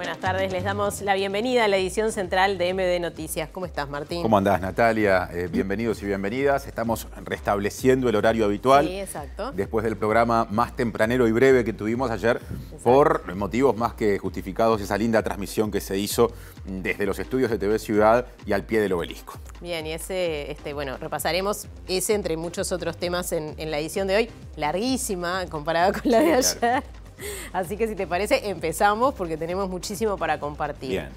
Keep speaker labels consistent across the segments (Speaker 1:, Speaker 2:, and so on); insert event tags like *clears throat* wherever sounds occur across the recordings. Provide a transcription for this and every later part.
Speaker 1: Buenas tardes, les damos la bienvenida a la edición central de MD Noticias. ¿Cómo estás, Martín? ¿Cómo
Speaker 2: andás, Natalia? Eh, bienvenidos y bienvenidas. Estamos restableciendo el horario habitual. Sí,
Speaker 3: exacto. Después
Speaker 2: del programa más tempranero y breve que tuvimos ayer, por motivos más que justificados, esa linda transmisión que se hizo desde los estudios de TV Ciudad y al pie del obelisco.
Speaker 1: Bien, y ese, este, bueno, repasaremos ese entre muchos otros temas en, la edición de hoy, larguísima comparada con la de ayer. *laughs* Así que si te parece, empezamos porque tenemos muchísimo para compartir.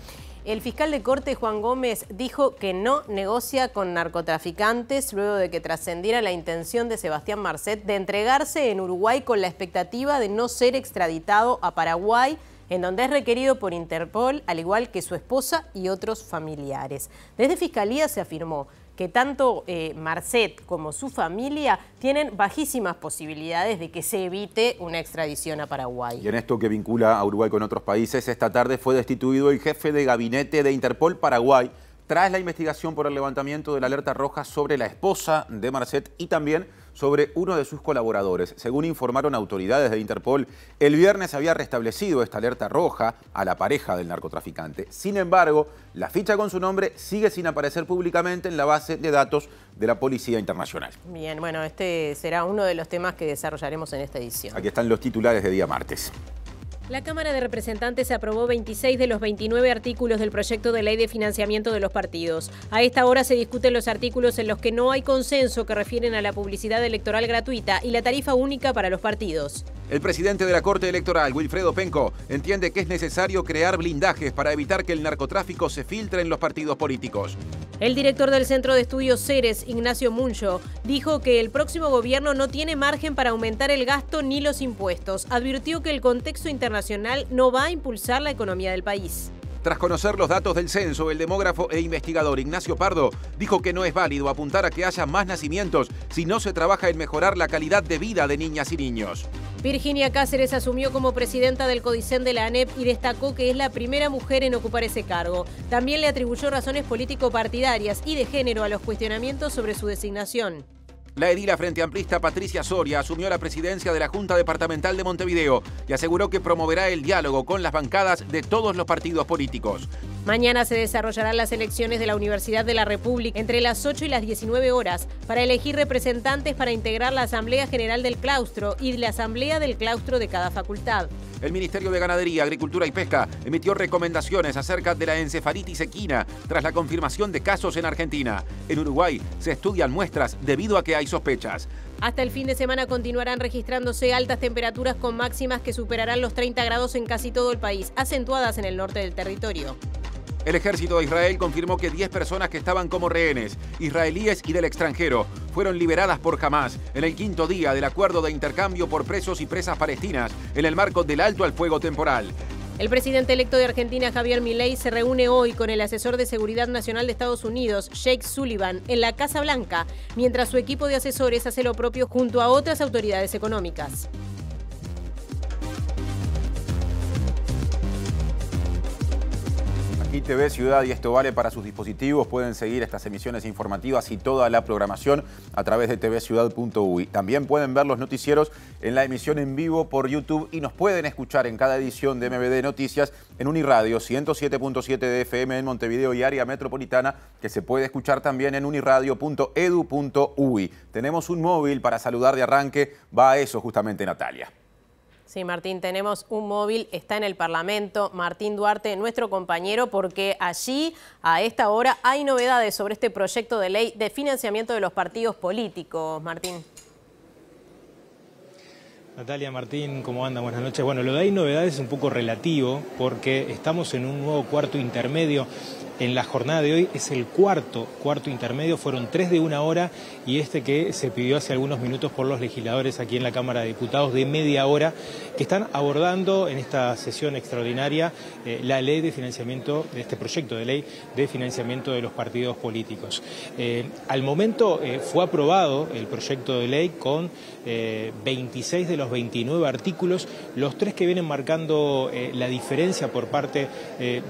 Speaker 1: El fiscal de corte Juan Gómez dijo que no negocia con narcotraficantes luego de que trascendiera la intención de Sebastián Marcet de entregarse en Uruguay con la expectativa de no ser extraditado a Paraguay en donde es requerido por Interpol, al igual que su esposa y otros familiares. Desde Fiscalía se afirmó que tanto eh, Marcet como su familia tienen bajísimas posibilidades de que se evite una extradición a Paraguay. Y
Speaker 2: en esto que vincula a Uruguay con otros países, esta tarde fue destituido el jefe de gabinete de Interpol Paraguay tras la investigación por el levantamiento de la alerta roja sobre la esposa de Marcet y también sobre uno de sus colaboradores. Según informaron autoridades de Interpol, el viernes había restablecido esta alerta roja a la pareja del narcotraficante. Sin embargo, la ficha con su nombre sigue sin aparecer públicamente en la base de datos de la Policía Internacional.
Speaker 1: Bien, bueno, este será uno de los temas que desarrollaremos en esta edición.
Speaker 2: Aquí están los titulares de día martes.
Speaker 1: La Cámara de Representantes aprobó 26 de los 29 artículos del proyecto de ley de financiamiento de los partidos. A esta hora se discuten los artículos en los que no hay consenso que refieren a la publicidad electoral gratuita y la tarifa única para los partidos.
Speaker 2: El presidente de la Corte Electoral, Wilfredo Penco, entiende que es necesario crear blindajes para evitar que el narcotráfico se filtre en los partidos políticos.
Speaker 1: El director del Centro de Estudios Ceres, Ignacio Muncho, dijo que el próximo gobierno no tiene margen para aumentar el gasto ni los impuestos. Advirtió que el contexto internacional no va a impulsar la economía del país.
Speaker 2: Tras conocer los datos del censo, el demógrafo e investigador Ignacio Pardo dijo que no es válido apuntar a que haya más nacimientos si no se trabaja en mejorar la calidad de vida de niñas y niños.
Speaker 1: Virginia Cáceres asumió como presidenta del Codicen de la ANEP y destacó que es la primera mujer en ocupar ese cargo. También le atribuyó razones político-partidarias y de género a los cuestionamientos sobre su
Speaker 2: designación. La edila frente amplista Patricia Soria asumió la presidencia de la Junta Departamental de Montevideo y aseguró que promoverá el diálogo con las bancadas de todos los partidos políticos.
Speaker 1: Mañana se desarrollarán las elecciones de la Universidad de la República entre las 8 y las 19 horas para elegir representantes para integrar la Asamblea General del Claustro y la Asamblea del Claustro de cada facultad.
Speaker 2: El Ministerio de Ganadería, Agricultura y Pesca emitió recomendaciones acerca de la encefalitis equina tras la confirmación de casos en Argentina. En Uruguay se estudian muestras debido a que hay sospechas.
Speaker 1: Hasta el fin de semana continuarán registrándose altas temperaturas con máximas que superarán los 30 grados en casi todo el país, acentuadas en el norte del territorio.
Speaker 2: El ejército de Israel confirmó que 10 personas que estaban como rehenes, israelíes y del extranjero, fueron liberadas por Hamas en el quinto día del acuerdo de intercambio por presos y presas palestinas en el marco del alto al fuego temporal.
Speaker 1: El presidente electo de Argentina, Javier Milei, se reúne hoy con el asesor de Seguridad Nacional de Estados Unidos, Jake Sullivan, en la Casa Blanca, mientras su equipo de asesores hace lo propio junto a otras autoridades económicas.
Speaker 2: TV Ciudad y esto vale para sus dispositivos. Pueden seguir estas emisiones informativas y toda la programación a través de tvciudad.uy. También pueden ver los noticieros en la emisión en vivo por YouTube y nos pueden escuchar en cada edición de MBD Noticias en Uniradio 107.7 de FM en Montevideo y área metropolitana que se puede escuchar también en uniradio.edu.uy. Tenemos un móvil para saludar de arranque. Va a eso justamente Natalia.
Speaker 1: Sí, Martín, tenemos un móvil, está en el Parlamento, Martín Duarte, nuestro compañero, porque allí a esta hora hay novedades sobre este proyecto de ley de financiamiento de los partidos políticos. Martín.
Speaker 4: Natalia Martín, ¿cómo anda? Buenas noches. Bueno, lo de hay novedades es un poco relativo porque estamos en un nuevo cuarto intermedio en la jornada de hoy es el cuarto, cuarto intermedio, fueron tres de una hora y este que se pidió hace algunos minutos por los legisladores aquí en la Cámara de Diputados de media hora, que están abordando en esta sesión extraordinaria eh, la ley de financiamiento, este proyecto de ley de financiamiento de los partidos políticos. Eh, al momento eh, fue aprobado el proyecto de ley con 26 de los 29 artículos, los tres que vienen marcando la diferencia por parte,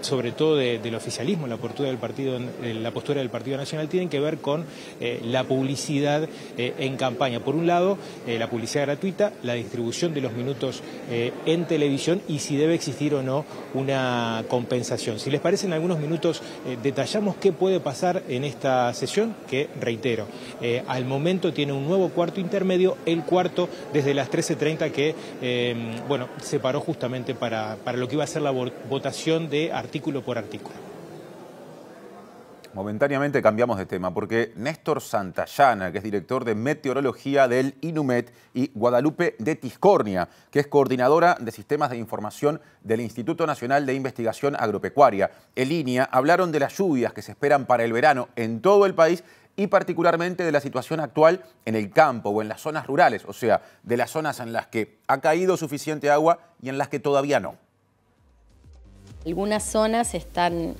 Speaker 4: sobre todo, del oficialismo, la postura del Partido, eh, la postura del Partido Nacional tiene que ver con eh, la publicidad eh, en campaña. Por un lado, la publicidad gratuita, la distribución de los minutos en televisión y si debe existir o no una compensación. Si les parece, en algunos minutos detallamos qué puede pasar en esta sesión, que reitero, al momento tiene un nuevo cuarto intermedio, el cuarto desde las 13.30 que, bueno, se paró justamente para, para lo que iba a ser la votación de artículo por artículo
Speaker 2: momentáneamente cambiamos de tema porque Néstor Santayana, que es director de meteorología del INUMET, y Guadalupe de Tiscornia, que es coordinadora de sistemas de información del Instituto Nacional de Investigación Agropecuaria, en línea, hablaron de las lluvias que se esperan para el verano en todo el país y particularmente de la situación actual en el campo o en las zonas rurales, o sea, de las zonas en las que ha caído suficiente agua y en las que todavía no.
Speaker 5: Algunas zonas están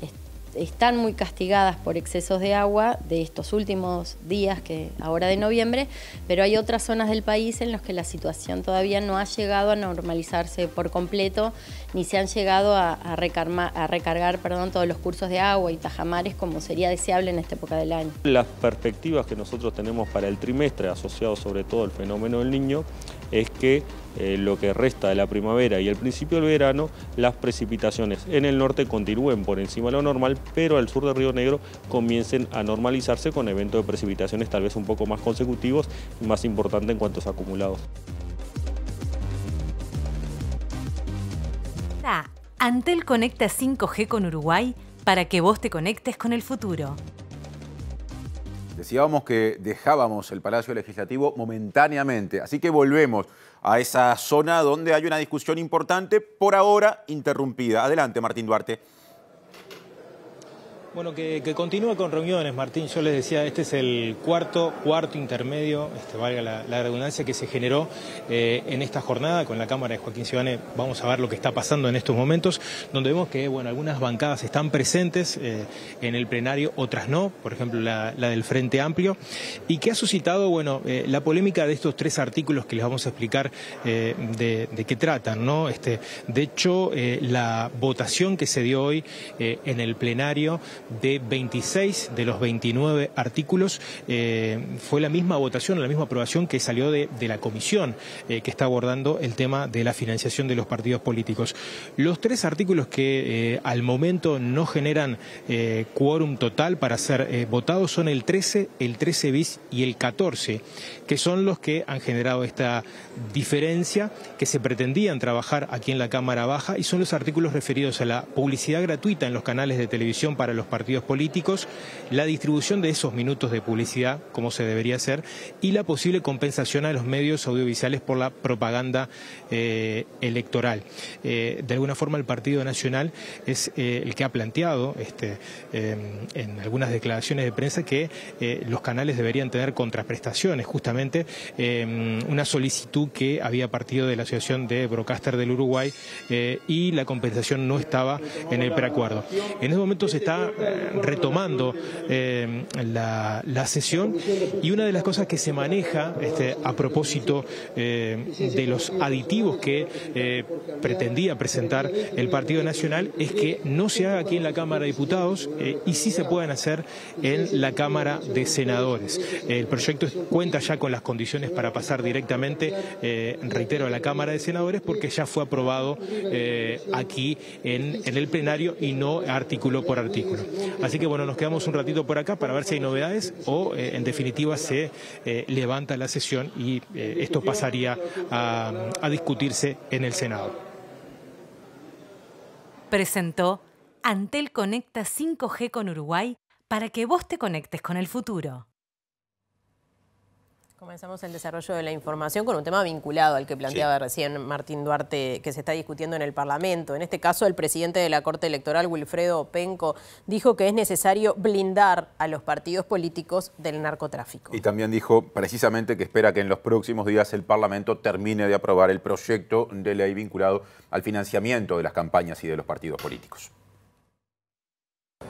Speaker 5: están muy castigadas por excesos de agua de estos últimos días, que ahora de noviembre, pero hay otras zonas del país en las que la situación todavía no ha llegado a normalizarse por completo, ni se han llegado a, recargar todos los cursos de agua y tajamares como sería deseable en esta época del año.
Speaker 6: Las perspectivas que nosotros tenemos para el trimestre, asociado sobre todo al fenómeno del niño, es que eh, lo que resta de la primavera y el principio del verano, las precipitaciones en el norte continúen por encima de lo normal, pero al sur de Río Negro comiencen a normalizarse con eventos de precipitaciones tal vez un poco más consecutivos y más importante en cuanto a acumulados.
Speaker 7: Antel conecta 5G con Uruguay para que vos te conectes con el futuro.
Speaker 2: Decíamos que dejábamos el Palacio Legislativo momentáneamente, así que volvemos a esa zona donde hay una discusión importante, por ahora interrumpida. Adelante, Martín Duarte.
Speaker 4: Bueno, que, que continúe con reuniones, Martín. Yo les decía, este es el cuarto, cuarto intermedio, este, valga la, redundancia, que se generó eh, en esta jornada con la Cámara de Joaquín Ciudadane. Vamos a ver lo que está pasando en estos momentos, donde vemos que, bueno, algunas bancadas están presentes eh, en el plenario, otras no, por ejemplo, la, del Frente Amplio, y que ha suscitado, bueno, eh, la polémica de estos tres artículos que les vamos a explicar de, de, qué tratan, ¿no? Este, de hecho, la votación que se dio hoy en el plenario de 26 de los 29 artículos. Eh, fue la misma votación, la misma aprobación que salió de, la comisión eh, que está abordando el tema de la financiación de los partidos políticos. Los tres artículos que eh, al momento no generan quórum total para ser votados son el 13, el 13 bis y el 14 que son los que han generado esta diferencia que se pretendían trabajar aquí en la Cámara Baja y son los artículos referidos a la publicidad gratuita en los canales de televisión para los partidos políticos, la distribución de esos minutos de publicidad, como se debería hacer, y la posible compensación a los medios audiovisuales por la propaganda eh, electoral. Eh, de alguna forma el Partido Nacional es eh, el que ha planteado este, en algunas declaraciones de prensa que los canales deberían tener contraprestaciones justamente Em, una solicitud que había partido de la Asociación de Brocaster del Uruguay eh, y la compensación no estaba en el preacuerdo. En ese momento se está eh, retomando em, la, sesión y una de las cosas que se maneja este, a propósito em, de los aditivos que eh, pretendía presentar el Partido Nacional es que no se haga aquí en la Cámara de Diputados y sí se puedan hacer en la Cámara de Senadores. El proyecto cuenta ya con con las condiciones para pasar directamente, eh, reitero, a la Cámara de Senadores porque ya fue aprobado eh, aquí en, el plenario y no artículo por artículo. Así que bueno, nos quedamos un ratito por acá para ver si hay novedades o eh, en definitiva se levanta la sesión y esto pasaría a discutirse en el Senado.
Speaker 7: Presentó Antel Conecta 5G con Uruguay para que vos te conectes con el futuro.
Speaker 1: Comenzamos el desarrollo de la información con un tema vinculado al que planteaba recién Martín Duarte, que se está discutiendo en el Parlamento. En este caso, el presidente de la Corte Electoral, Wilfredo Penco, dijo que es necesario blindar a los partidos políticos del narcotráfico.
Speaker 2: Y también dijo precisamente que espera que en los próximos días el Parlamento termine de aprobar el proyecto de ley vinculado al financiamiento de las campañas y de los partidos políticos.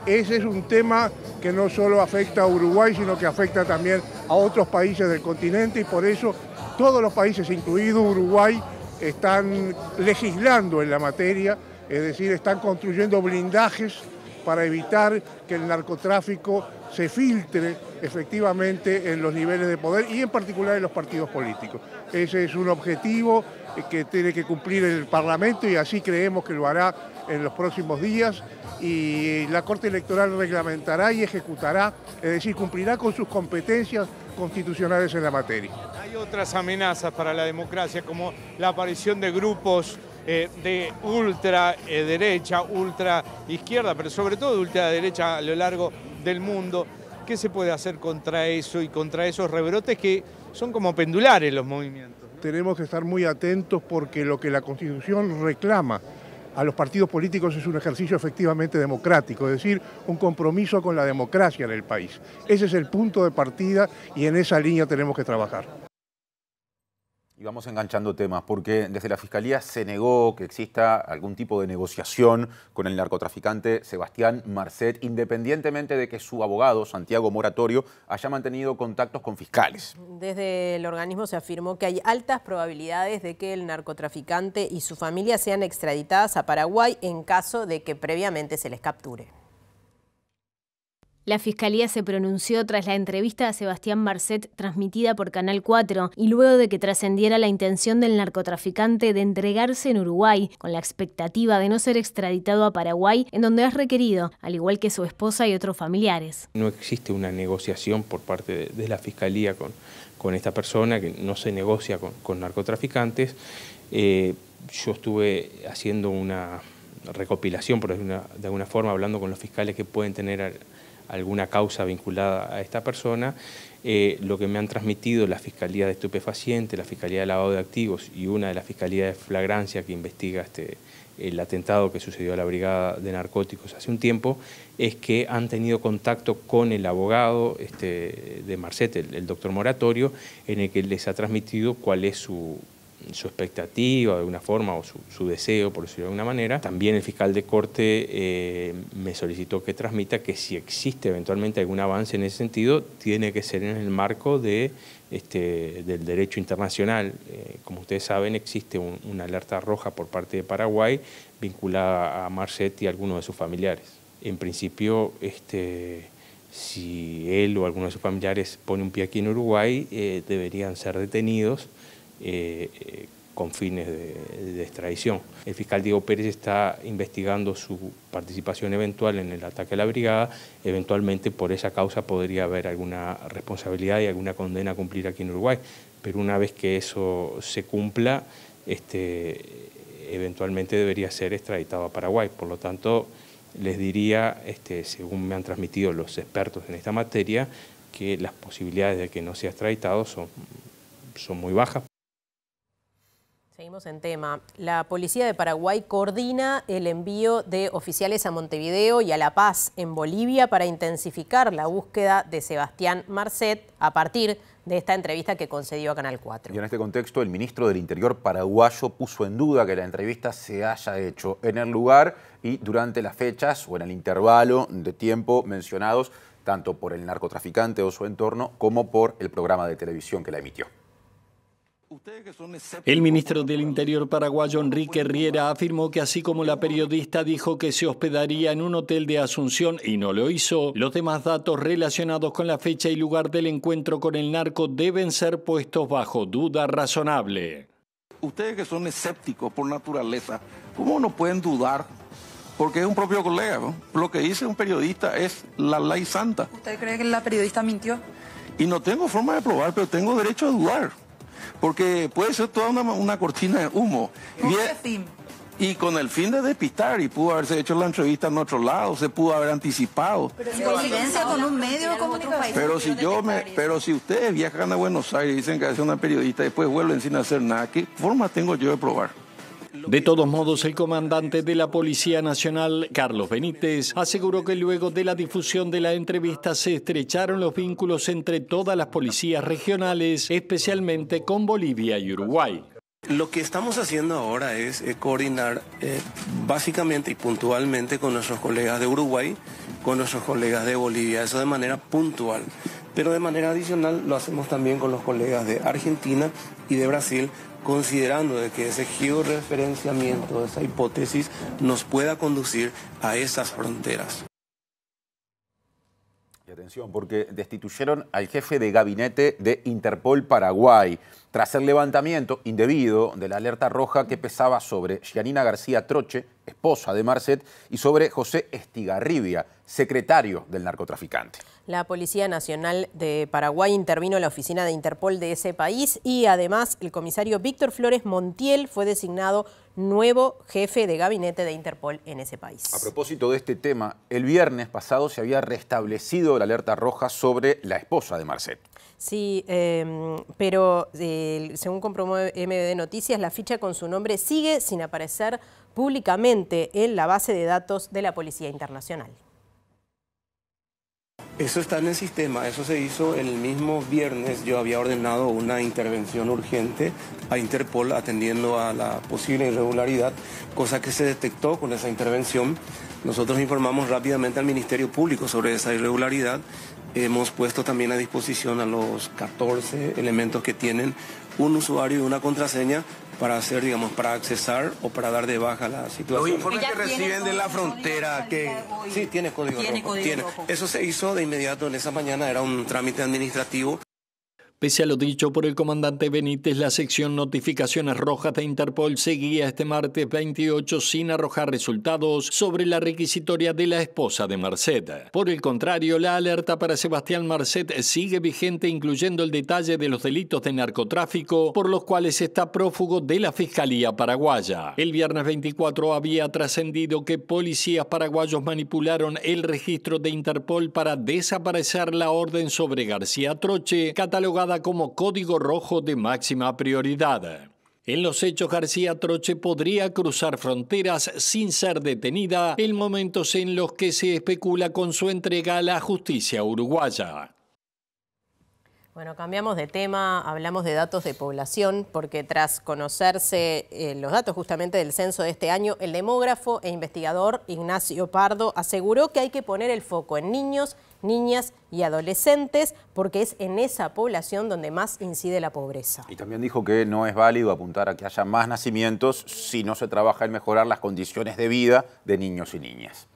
Speaker 8: Ese es un tema que no solo afecta a Uruguay, sino que afecta también a otros países del continente y por eso todos los países, incluido Uruguay, están legislando en la materia, es decir, están construyendo blindajes para evitar que el narcotráfico se filtre efectivamente en los niveles de poder y en particular en los partidos políticos. Ese es un objetivo eh, que tiene que cumplir el Parlamento y así creemos que lo hará en los próximos días y la Corte Electoral reglamentará y ejecutará, es decir, cumplirá con sus competencias constitucionales en la materia.
Speaker 3: Hay otras amenazas para la democracia como la aparición de grupos eh, de ultraderecha, ultra izquierda, pero sobre todo de ultraderecha a lo largo del mundo. ¿Qué se puede hacer contra eso y contra esos
Speaker 8: rebrotes que son como pendulares los movimientos? tenemos que estar muy atentos porque lo que la Constitución reclama a los partidos políticos es un ejercicio efectivamente democrático, es decir, un compromiso con la democracia en el país. Ese es el punto de partida y en esa línea tenemos que trabajar
Speaker 2: vamos enganchando temas, porque desde la Fiscalía se negó que exista algún tipo de negociación con el narcotraficante Sebastián Marcet, independientemente de que su abogado, Santiago Moratorio, haya mantenido contactos con fiscales.
Speaker 1: Desde el organismo se afirmó que hay altas probabilidades de que el narcotraficante y su familia sean extraditadas a Paraguay en caso de que previamente se les capture.
Speaker 7: La Fiscalía se pronunció tras la entrevista a Sebastián Marcet transmitida por Canal 4 y luego de que trascendiera la intención del narcotraficante de entregarse en Uruguay con la expectativa de no ser extraditado a Paraguay en donde es requerido, al igual que su esposa y otros familiares.
Speaker 3: No existe una negociación por parte de, la Fiscalía con, esta persona, que no se negocia con, narcotraficantes. Eh, yo estuve haciendo una recopilación, por de alguna, de alguna forma, hablando con los fiscales que pueden tener alguna causa vinculada a esta persona. Eh, lo que me han transmitido la Fiscalía de Estupefacientes, la Fiscalía de Lavado de Activos y una de las Fiscalías de Flagrancia que investiga este, el atentado que sucedió a la Brigada de Narcóticos hace un tiempo, es que han tenido contacto con el abogado este, de Marcete, el, doctor Moratorio, en el que les ha transmitido cuál es su, su expectativa de alguna forma o su, deseo, por decirlo de alguna manera. También el fiscal de corte eh, me solicitó que transmita que si existe eventualmente algún avance en ese sentido, tiene que ser en el marco de, este, del derecho internacional. Eh, como ustedes saben, existe una alerta roja por parte de Paraguay vinculada a Marcet y a algunos de sus familiares. En principio, este, si él o alguno de sus familiares pone un pie aquí en Uruguay, eh, deberían ser detenidos eh, eh, con fines de, extradición. El fiscal Diego Pérez está investigando su participación eventual en el ataque a la brigada, eventualmente por esa causa podría haber alguna responsabilidad y alguna condena a cumplir aquí en Uruguay, pero una vez que eso se cumpla, este, eventualmente debería ser extraditado a Paraguay. Por lo tanto, les diría, este, según me han transmitido los expertos en esta materia, que las posibilidades de que no sea extraditado son, son muy bajas.
Speaker 1: Seguimos en tema. La policía de Paraguay coordina el envío de oficiales a Montevideo y a La Paz, en Bolivia, para intensificar la búsqueda de Sebastián Marcet a partir de esta entrevista que concedió a Canal 4.
Speaker 2: Y en este contexto, el ministro del Interior paraguayo puso en duda que la entrevista se haya hecho en el lugar y durante las fechas o en el intervalo de tiempo mencionados tanto por el narcotraficante o su entorno como por el programa
Speaker 9: de televisión que la emitió. El ministro del Interior paraguayo Enrique Riera afirmó que así como la periodista dijo que se hospedaría en un hotel de Asunción y no lo hizo, los demás datos relacionados con la fecha y lugar del encuentro con el narco deben ser puestos bajo duda razonable.
Speaker 10: Ustedes que son escépticos por naturaleza, ¿cómo no pueden dudar? Porque es un propio colega. Lo que dice un periodista es la ley santa.
Speaker 11: ¿Usted cree que la periodista mintió?
Speaker 10: Y no tengo forma de probar, pero tengo derecho a dudar porque puede ser toda una, cortina de humo. Y, con el fin de despistar, y pudo haberse hecho la entrevista en otro lado, se pudo haber anticipado.
Speaker 7: Pero si con un medio Pero
Speaker 10: si yo me, pero si ustedes viajan
Speaker 9: a Buenos Aires y dicen que hacen una periodista y después vuelven sin hacer nada, ¿qué forma tengo yo de probar? De todos modos, el comandante de la Policía Nacional, Carlos Benítez, aseguró que luego de la difusión de la entrevista se estrecharon los vínculos entre todas las policías regionales, especialmente con Bolivia y Uruguay. Lo que estamos haciendo
Speaker 10: ahora es eh, coordinar eh, básicamente y puntualmente con nuestros colegas de Uruguay, con nuestros colegas de Bolivia, eso de manera puntual. Pero de manera adicional lo hacemos también con los colegas de Argentina y de Brasil, considerando de que ese
Speaker 2: georreferenciamiento, esa hipótesis, nos pueda conducir a esas fronteras. Y atención, porque destituyeron al jefe de gabinete de Interpol Paraguay tras el levantamiento indebido de la alerta roja que pesaba sobre Gianina García Troche, esposa de Marcet, y sobre José Estigarribia, secretario del narcotraficante.
Speaker 1: La Policía Nacional de Paraguay intervino en la oficina de Interpol de ese país y además el comisario Víctor Flores Montiel fue designado nuevo jefe de gabinete de Interpol en ese país. A
Speaker 2: propósito de este tema, el viernes pasado se había restablecido la alerta roja sobre la esposa de Marcet.
Speaker 1: Sí, em, pero eh, según comprobó MD Noticias, la ficha con su nombre sigue sin aparecer públicamente en la base de datos de la Policía Internacional.
Speaker 10: Eso está en el sistema, eso se hizo el mismo viernes. Yo había ordenado una intervención urgente a Interpol atendiendo a la posible irregularidad, cosa que se detectó con esa intervención. Nosotros informamos rápidamente al Ministerio Público sobre esa irregularidad. Hemos puesto también a disposición a los 14 elementos que tienen un usuario y una contraseña para hacer, digamos, para accesar o para dar de baja la situación. Los informes que reciben de la frontera que... Sí, tiene código, tiene Eso se hizo de inmediato en esa mañana, era un trámite administrativo
Speaker 9: Pese a lo dicho por el comandante Benítez, la sección Notificaciones Rojas de Interpol seguía este martes 28 sin arrojar resultados sobre la requisitoria de la esposa de Merced. Por el contrario, la alerta para Sebastián Marcet sigue vigente, incluyendo el detalle de los delitos de narcotráfico por los cuales está prófugo de la Fiscalía paraguaya. El viernes 24 había trascendido que policías paraguayos manipularon el registro de Interpol para desaparecer la orden sobre García Troche, catalogada como código rojo de máxima prioridad. En los hechos, García Troche podría cruzar fronteras sin ser detenida en momentos en los que se especula con su entrega a la justicia uruguaya.
Speaker 1: Bueno, cambiamos de tema, hablamos de datos de población, porque tras conocerse eh, los datos justamente del censo de este año, el demógrafo e investigador Ignacio Pardo aseguró que hay que poner el foco en niños, niñas y adolescentes, porque es en esa población donde más incide la pobreza. Y
Speaker 2: también dijo que no es válido apuntar a que haya más nacimientos si no se trabaja en mejorar las condiciones de vida de niños y niñas.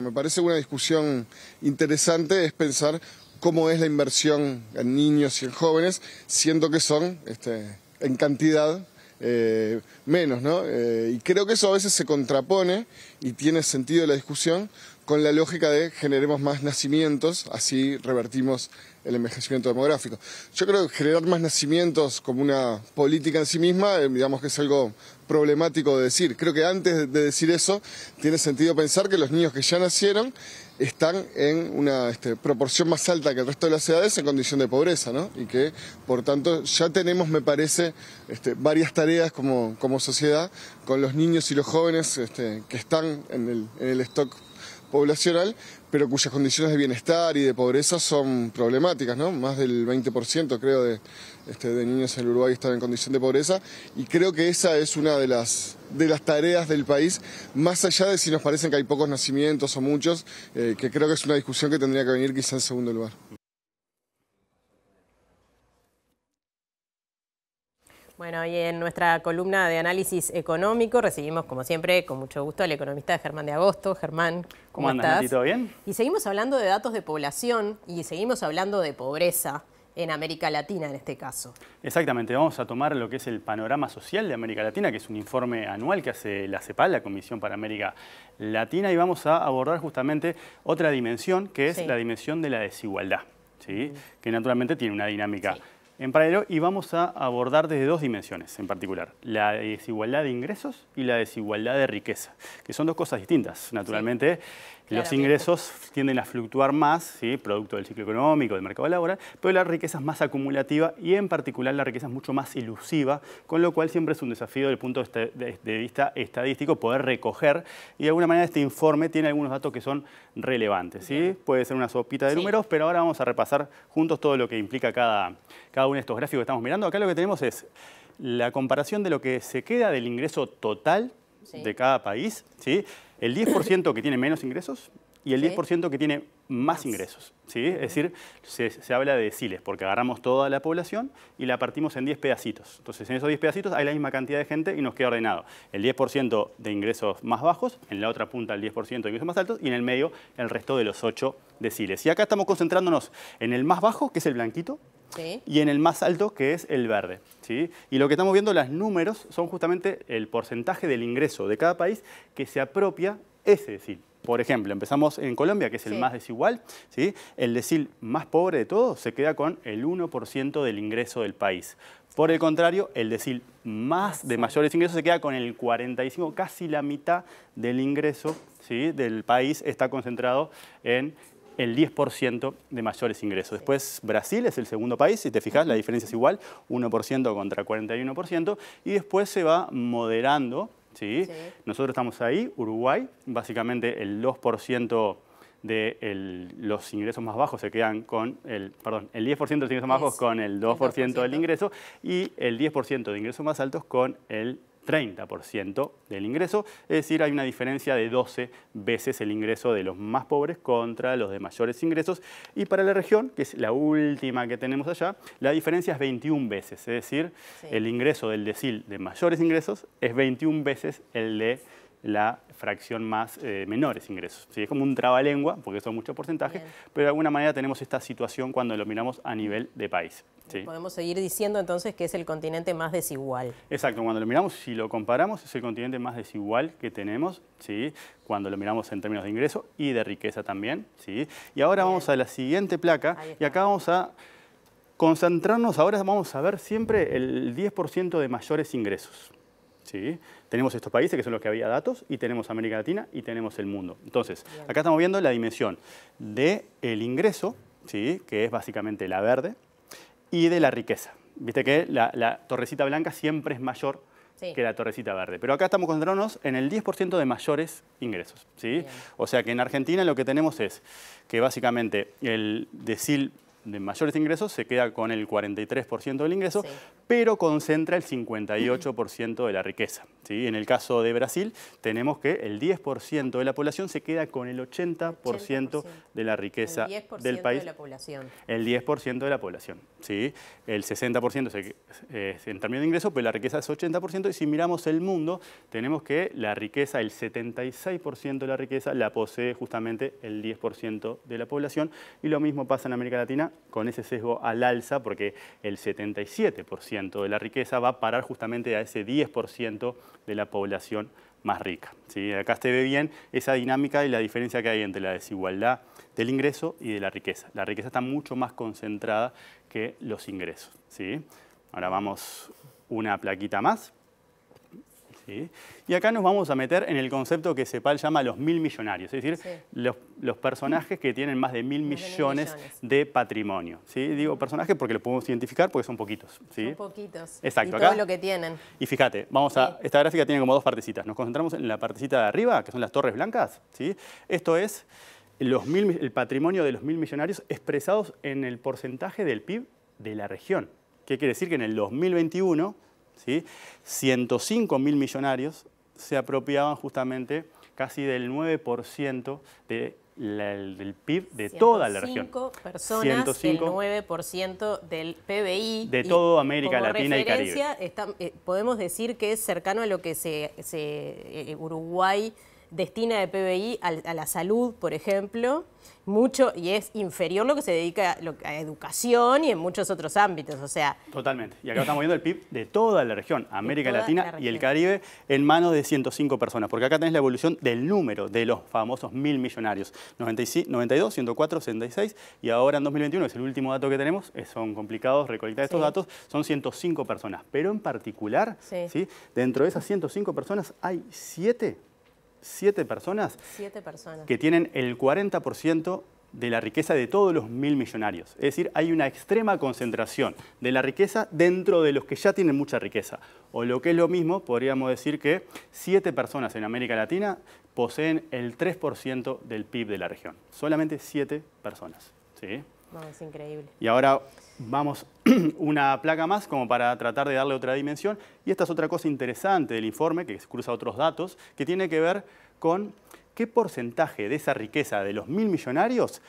Speaker 12: Me parece una discusión interesante es pensar cómo es la inversión en niños y en jóvenes, siendo que son este, en cantidad eh, menos, ¿no? Eh, y creo que eso a veces se contrapone y tiene sentido la discusión con la lógica de generemos más nacimientos, así revertimos el envejecimiento demográfico. Yo creo que generar más nacimientos como una política en sí misma, eh, digamos que es algo problemático de decir. Creo que antes de decir eso, tiene sentido pensar que los niños que ya nacieron están en una este, proporción más alta que el resto de las edades en condición de pobreza, ¿no? Y que, por tanto, ya tenemos, me parece, este, varias tareas como, sociedad con los niños y los jóvenes este, que están en el, en el stock poblacional pero cuyas condiciones de bienestar y de pobreza son problemáticas, ¿no? Más del 20% creo de, este, de niños en Uruguay están en condición de pobreza y creo que esa es una de las, de las tareas del país, más allá de si nos parecen que hay pocos nacimientos o muchos, eh, que creo que es una discusión que tendría que venir quizá en segundo lugar.
Speaker 1: Bueno, y en nuestra columna de análisis económico recibimos, como siempre, con mucho gusto al economista Germán de Agosto. Germán,
Speaker 13: ¿cómo, ¿Cómo andas, ¿Todo bien?
Speaker 1: Y seguimos hablando de datos de población y seguimos hablando de pobreza en América Latina en este caso.
Speaker 13: Exactamente, vamos a tomar lo que es el panorama social de América Latina, que es un informe anual que hace la CEPAL, la Comisión para América Latina, y vamos a abordar justamente otra dimensión, que es la dimensión de la desigualdad, ¿sí? Mm. que naturalmente tiene una dinámica en paralelo y vamos a abordar desde dos dimensiones en particular, la desigualdad de ingresos y la desigualdad de riqueza, que son dos cosas distintas, naturalmente. Los ingresos tienden a fluctuar más, ¿sí? producto del ciclo económico, del mercado laboral, pero la riqueza es más acumulativa y en particular la riqueza es mucho más ilusiva, con lo cual siempre es un desafío desde el punto de vista estadístico poder recoger y de alguna manera este informe tiene algunos datos que son relevantes. Puede ser una sopita de números, pero ahora vamos a repasar juntos todo lo que implica cada, cada uno de estos gráficos que estamos mirando. Acá lo que tenemos es la comparación de lo que se queda del ingreso total de cada país, ¿sí? el 10% que tiene menos ingresos y el 10% que tiene más ingresos. ¿sí? Es decir, se, habla de deciles, porque agarramos toda la población y la partimos en 10 pedacitos. Entonces, en esos 10 pedacitos hay la misma cantidad de gente y nos queda ordenado el 10% de ingresos más bajos, en la otra punta el 10% de ingresos más altos y en el medio el resto de los 8 deciles. Y acá estamos concentrándonos en el más bajo, que es el blanquito, y en el más alto que es el verde. ¿sí? Y lo que estamos viendo, los números, son justamente el porcentaje del ingreso de cada país que se apropia ese decil. Por ejemplo, empezamos en Colombia, que es el más desigual, ¿sí? el decil más pobre de todos se queda con el 1% del ingreso del país. Por el contrario, el decil más de mayores ingresos se queda con el 45, casi la mitad del ingreso ¿sí? del país está concentrado en el 10% de mayores ingresos. Después Brasil es el segundo país, si te fijas la diferencia es igual, 1% contra 41%, y después se va moderando. ¿sí? Nosotros estamos ahí, Uruguay, básicamente el 2% de los ingresos más bajos se quedan con el, perdón, el 10% de ingresos más bajos con 2%, el 2%. del ingreso y el 10% de ingresos más altos con el 30% del ingreso, es decir, hay una diferencia de 12 veces el ingreso de los más pobres contra los de mayores ingresos y para la región, que es la última que tenemos allá, la diferencia es 21 veces, es decir, el ingreso del decil de mayores ingresos es 21 veces el de la fracción más eh, menores ingresos. Es como un trabalengua, porque son muchos porcentajes, pero de alguna manera tenemos esta situación cuando lo miramos a nivel de país.
Speaker 1: Podemos seguir diciendo entonces que es el continente más desigual.
Speaker 13: Exacto, cuando lo miramos, si lo comparamos, es el continente más desigual que tenemos, ¿sí? cuando lo miramos en términos de ingreso y de riqueza también. ¿sí? Y ahora vamos a la siguiente placa y acá vamos a concentrarnos, ahora vamos a ver siempre el 10% de mayores ingresos. Tenemos estos países que son los que había datos y tenemos América Latina y tenemos el mundo. Entonces, acá estamos viendo la dimensión del el ingreso, ¿sí? que es básicamente la verde, y de la riqueza. Viste que la, torrecita blanca siempre es mayor que la torrecita verde. Pero acá estamos concentrándonos en el 10% de mayores ingresos. ¿sí? O sea que en Argentina lo que tenemos es que básicamente el decil de mayores ingresos se queda con el 43% del ingreso, pero concentra el 58% de la riqueza. ¿sí? En el caso de Brasil, tenemos que el 10% de la población se queda con el 80%, de la riqueza el 10 del país. De la población. El 10% de la población. ¿sí? El 60% se, en términos de ingreso, pero la riqueza es 80%. Y si miramos el mundo, tenemos que la riqueza, el 76% de la riqueza la posee justamente el 10% de la población. Y lo mismo pasa en América Latina con ese sesgo al alza porque el 77% de la riqueza va a parar justamente a ese 10% de la población más rica. ¿sí? Acá se ve bien esa dinámica y la diferencia que hay entre la desigualdad del ingreso y de la riqueza. La riqueza está mucho más concentrada que los ingresos. ¿sí? Ahora vamos una plaquita más. Y acá nos vamos a meter en el concepto que CEPAL llama los mil millonarios, es decir, los, personajes que tienen más de mil millones, de patrimonio. ¿sí? Digo personajes porque los podemos identificar porque son poquitos. Son
Speaker 1: poquitos. Exacto. acá. todo lo que tienen.
Speaker 13: Y fíjate, vamos a, esta gráfica tiene como dos partecitas. Nos concentramos en la partecita de arriba, que son las torres blancas. ¿sí? Esto es... el patrimonio de los mil millonarios expresados en el porcentaje del PIB de la región. ¿Qué quiere decir? Que en el 2021 ¿sí? 105 mil millonarios se apropiaban justamente casi del 9% de del PIB de toda la región.
Speaker 1: 105 Personas, 105 el 9% del PBI. De
Speaker 13: toda América Latina y Caribe.
Speaker 1: Está, eh, podemos decir que es cercano a lo que se, se eh, Uruguay destina de PBI a, la salud, por ejemplo, mucho y es inferior lo que se dedica a, educación y en muchos otros ámbitos, o sea...
Speaker 13: Totalmente. Y acá estamos viendo el PIB de toda la región, América Latina y el Caribe, en manos de 105 personas, porque acá tenés la evolución del número de los famosos mil millonarios, 92, 104, 66, y ahora en 2021, es el último dato que tenemos, eh, son complicados recolectar estos datos, son 105 personas, pero en particular, dentro de esas 105 personas hay 7 siete personas, que tienen el 40% de la riqueza de todos los mil millonarios. Es decir, hay una extrema concentración de la riqueza dentro de los que ya tienen mucha riqueza. O lo que es lo mismo, podríamos decir que siete personas en América Latina poseen el 3% del PIB de la región. Solamente siete personas. ¿sí? es increíble. Y ahora vamos *clears throat* una placa más como para tratar de darle otra dimensión. Y esta es otra cosa interesante del informe, que cruza otros datos, que tiene que ver con qué porcentaje de esa riqueza de los mil millonarios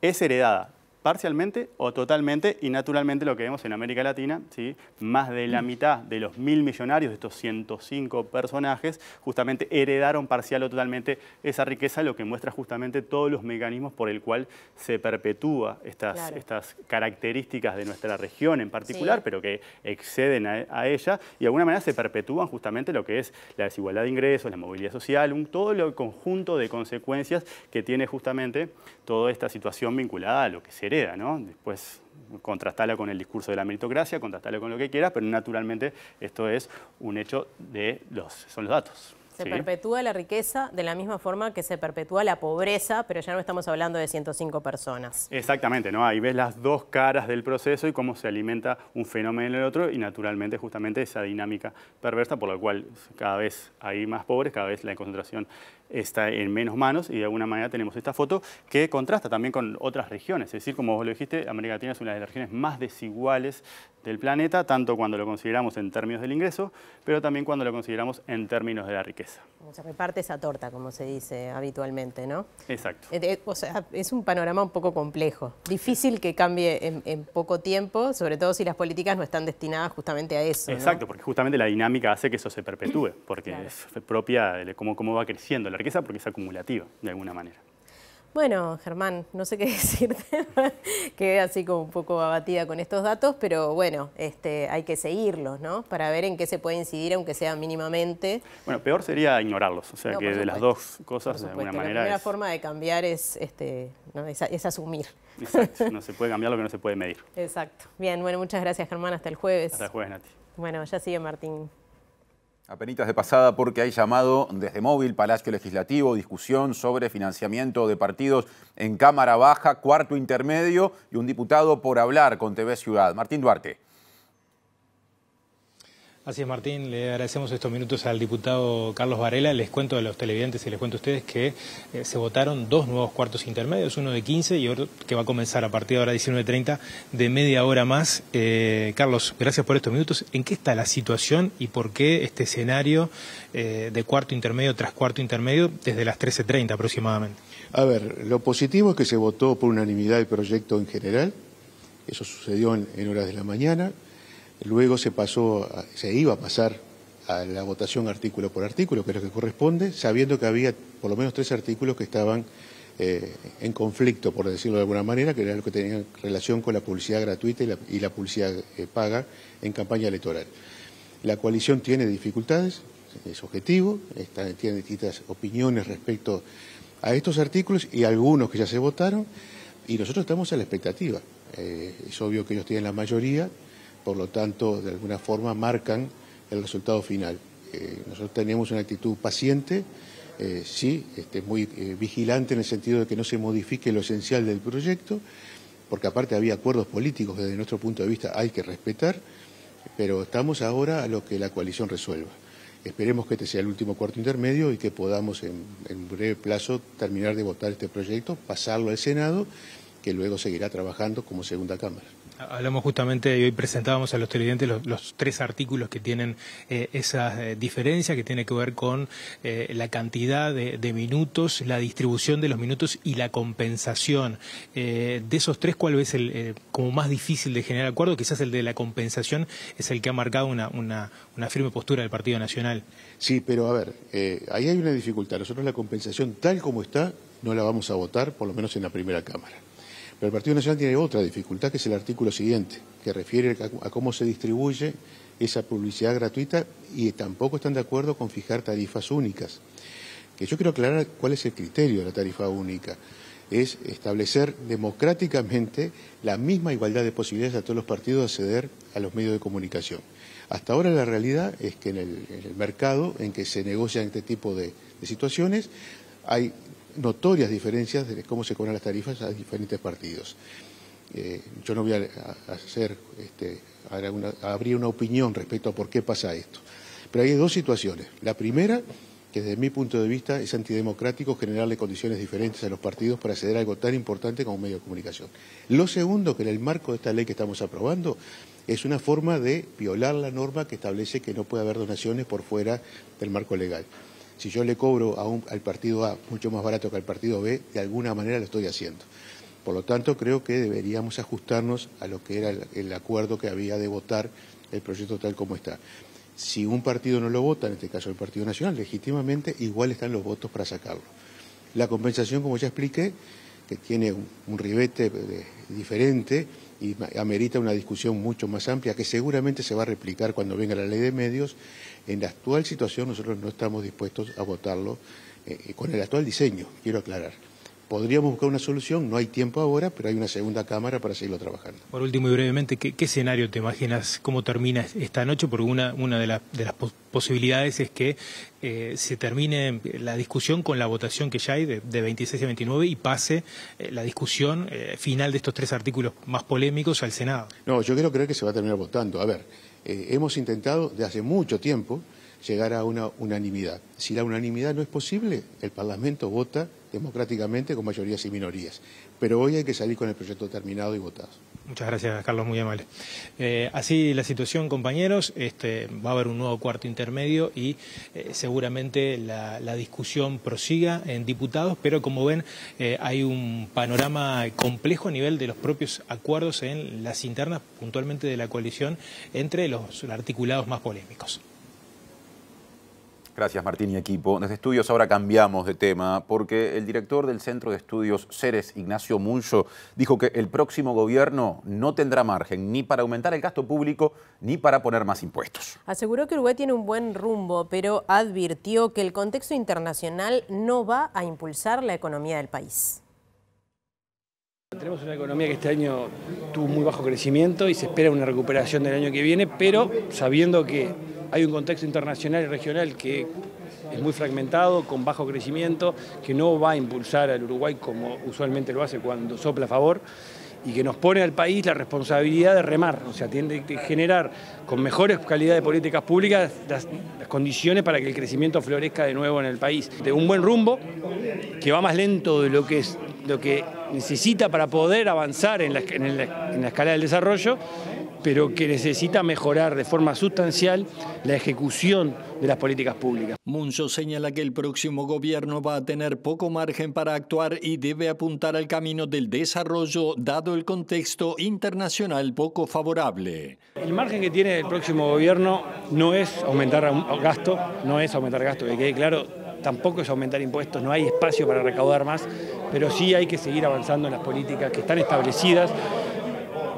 Speaker 13: es heredada parcialmente o totalmente, y naturalmente lo que vemos en América Latina, ¿sí? más de la mm. mitad de los mil millonarios, de estos 105 personajes, justamente heredaron parcial o totalmente esa riqueza, lo que muestra justamente todos los mecanismos por el cual se perpetúa estas, estas características de nuestra región en particular, pero que exceden a, ella, y de alguna manera se perpetúan justamente lo que es la desigualdad de ingresos, la movilidad social, todo el conjunto de consecuencias que tiene justamente toda esta situación vinculada a lo que se hereda, ¿no? Después contrastala con el discurso de la meritocracia, contrastala con lo que quieras, pero naturalmente esto es un hecho de los, son los datos. Se perpetúa
Speaker 1: la riqueza de la misma forma que se perpetúa la pobreza, pero ya no estamos hablando de 105 personas.
Speaker 13: Exactamente, ¿no? Ahí ves las dos caras del proceso y cómo se alimenta un fenómeno en el otro y naturalmente justamente esa dinámica perversa por la cual cada vez hay más pobres, cada vez la concentración está en menos manos y de alguna manera tenemos esta foto que contrasta también con otras regiones. Es decir, como vos lo dijiste, América Latina es una de las regiones más desiguales del planeta, tanto cuando lo consideramos en términos del ingreso, pero también cuando lo consideramos en términos de la riqueza.
Speaker 1: Se reparte esa torta, como se dice habitualmente, ¿no? Exacto. Eh, eh, o sea, es un panorama un poco complejo, difícil que cambie en, poco tiempo, sobre todo si las políticas no están destinadas justamente a eso. Exacto,
Speaker 13: porque justamente la dinámica hace que eso se perpetúe, porque es propia de cómo, cómo va creciendo la porque es acumulativa, de alguna manera.
Speaker 1: Bueno, Germán, no sé qué *laughs* decirte. Quedé así como un poco abatida con estos datos, pero bueno, este, hay que seguirlos, ¿no? Para ver en qué se puede incidir, aunque sea mínimamente.
Speaker 13: Bueno, peor sería ignorarlos. O sea, que de las dos cosas, de alguna manera. La primera forma
Speaker 1: de cambiar es, este, es, es asumir.
Speaker 13: Exacto. *laughs* No se puede cambiar lo que no se puede medir.
Speaker 1: Exacto. Bien, bueno, muchas gracias, Germán. Hasta el jueves. Hasta el jueves, Nati. Bueno, ya sigue Martín.
Speaker 2: Apenitas de pasada porque hay llamado desde móvil Palacio Legislativo, discusión sobre financiamiento de partidos en Cámara Baja, cuarto intermedio y un diputado por hablar con TV Ciudad. Martín Duarte.
Speaker 4: Así Martín. Le agradecemos estos minutos al diputado Carlos Varela. Les cuento a los televidentes y les cuento a ustedes que eh, se votaron dos nuevos cuartos intermedios, uno de 15 y otro que va a comenzar a partir de ahora 19.30 de media hora más. Eh, Carlos, gracias por estos minutos. ¿En qué está la situación y por qué este escenario eh, de cuarto intermedio tras cuarto intermedio desde las 13.30 aproximadamente?
Speaker 14: A ver, lo positivo es que se votó por unanimidad el proyecto en general. Eso sucedió en horas de la mañana. Luego se pasó, se iba a pasar a la votación artículo por artículo, que es lo que corresponde, sabiendo que había por lo menos tres artículos que estaban eh, en conflicto, por decirlo de alguna manera, que era lo que tenían relación con la publicidad gratuita y la, publicidad eh, paga en campaña electoral. La coalición tiene dificultades, es objetivo, tiene distintas opiniones respecto a estos artículos y algunos que ya se votaron, y nosotros estamos a la expectativa. Eh, es obvio que ellos tienen la mayoría, por lo tanto, de alguna forma marcan el resultado final. Eh, nosotros tenemos una actitud paciente, eh, sí, este, muy eh, vigilante en el sentido de que no se modifique lo esencial del proyecto, porque aparte había acuerdos políticos que desde nuestro punto de vista hay que respetar, pero estamos ahora a lo que la coalición resuelva. Esperemos que este sea el último cuarto intermedio y que podamos en, en breve plazo terminar de votar este proyecto, pasarlo al Senado que luego seguirá trabajando como segunda
Speaker 4: Cámara. Hablamos justamente y hoy presentábamos a los televidentes los, tres artículos que tienen eh, esa eh, diferencia que tiene que ver con eh, la cantidad de, minutos, la distribución de los minutos y la compensación. de esos tres, ¿cuál es el como más difícil de generar acuerdo? Quizás el de la compensación es el que ha marcado una firme postura del Partido Nacional.
Speaker 14: Sí, pero a ver, ahí hay una dificultad. Nosotros la compensación tal como está no la vamos a votar, por lo menos en la primera Cámara. Pero el Partido Nacional tiene otra dificultad, que es el artículo siguiente, que refiere a cómo se distribuye esa publicidad gratuita y tampoco están de acuerdo con fijar tarifas únicas. Que yo quiero aclarar cuál es el criterio de la tarifa única. Es establecer democráticamente la misma igualdad de posibilidades a todos los partidos de acceder a los medios de comunicación. Hasta ahora la realidad es que en el, mercado en que se negocian este tipo de situaciones hay notorias diferencias de cómo se cobran las tarifas a diferentes partidos. Eh, yo no voy a, hacer, este, abrir una opinión respecto a por qué pasa esto. Pero hay dos situaciones. La primera, que desde mi punto de vista es antidemocrático generarle condiciones diferentes a los partidos para acceder a algo tan importante como un medio de comunicación. Lo segundo, que en el marco de esta ley que estamos aprobando, es una forma de violar la norma que establece que no puede haber donaciones por fuera del marco legal. Si yo le cobro al partido A mucho más barato que al partido B, de alguna manera lo estoy haciendo. Por lo tanto, creo que deberíamos ajustarnos a lo que era el, acuerdo que había de votar el proyecto tal como está. Si un partido no lo vota, en este caso el Partido Nacional, legítimamente, igual están los votos para sacarlo. La compensación, como ya expliqué, que tiene un, ribete diferente y amerita una discusión mucho más amplia que seguramente se va a replicar cuando venga la ley de medios, en la actual situación nosotros no estamos dispuestos a votarlo eh, eh, con el actual diseño, quiero aclarar. Podríamos buscar una solución, no hay tiempo ahora, pero hay una segunda Cámara para seguirlo trabajando.
Speaker 4: Por último y brevemente, ¿qué, escenario te imaginas cómo termina esta noche? Porque una, de, las posibilidades es que eh, se termine la discusión con la votación que ya hay de, 26 a 29 y pase la discusión final de estos tres artículos más polémicos al Senado.
Speaker 14: No, yo quiero creer que se va a terminar votando. A ver, eh, hemos intentado desde hace mucho tiempo llegar a una unanimidad. Si la unanimidad no es posible, el Parlamento vota democráticamente con mayorías y minorías. Pero hoy hay que salir con el proyecto terminado y votado.
Speaker 4: Muchas gracias, Carlos, muy amable. Eh, así la situación, compañeros, este, va a haber un nuevo cuarto intermedio y eh, seguramente la, discusión prosiga en diputados, pero como ven, eh, hay un panorama complejo a nivel de los propios acuerdos en las internas, puntualmente de la coalición, entre los articulados más polémicos.
Speaker 2: Gracias Martín y equipo. Desde Estudios ahora cambiamos de tema porque el director del Centro de Estudios Ceres, Ignacio Muncho, dijo que el próximo gobierno no tendrá margen ni para aumentar el gasto público ni para poner más impuestos.
Speaker 1: Aseguró que Uruguay tiene un buen rumbo, pero advirtió que el contexto internacional no va a impulsar la economía del país.
Speaker 15: Tenemos una economía que este año tuvo muy bajo crecimiento y se espera una recuperación del año que viene, pero sabiendo que hay un contexto internacional y regional que es muy fragmentado, con bajo crecimiento, que no va a impulsar al Uruguay como usualmente lo hace cuando sopla a favor y que nos pone al país la responsabilidad de remar, o sea, tiene que generar con mejores calidades de políticas públicas las, condiciones para que el crecimiento florezca de nuevo en el país. De un buen rumbo que va más lento de lo que, lo que necesita para poder avanzar en la
Speaker 9: escala del desarrollo, pero que necesita mejorar de forma sustancial la ejecución de las políticas públicas. Muncho señala que el próximo gobierno va a tener poco margen para actuar y debe apuntar al camino del desarrollo dado el contexto internacional poco favorable.
Speaker 15: El margen que tiene el próximo gobierno no es aumentar gasto, no es aumentar gasto, que quede claro, tampoco es aumentar impuestos, no hay espacio para
Speaker 9: recaudar más, pero sí hay que seguir avanzando en las políticas que están establecidas,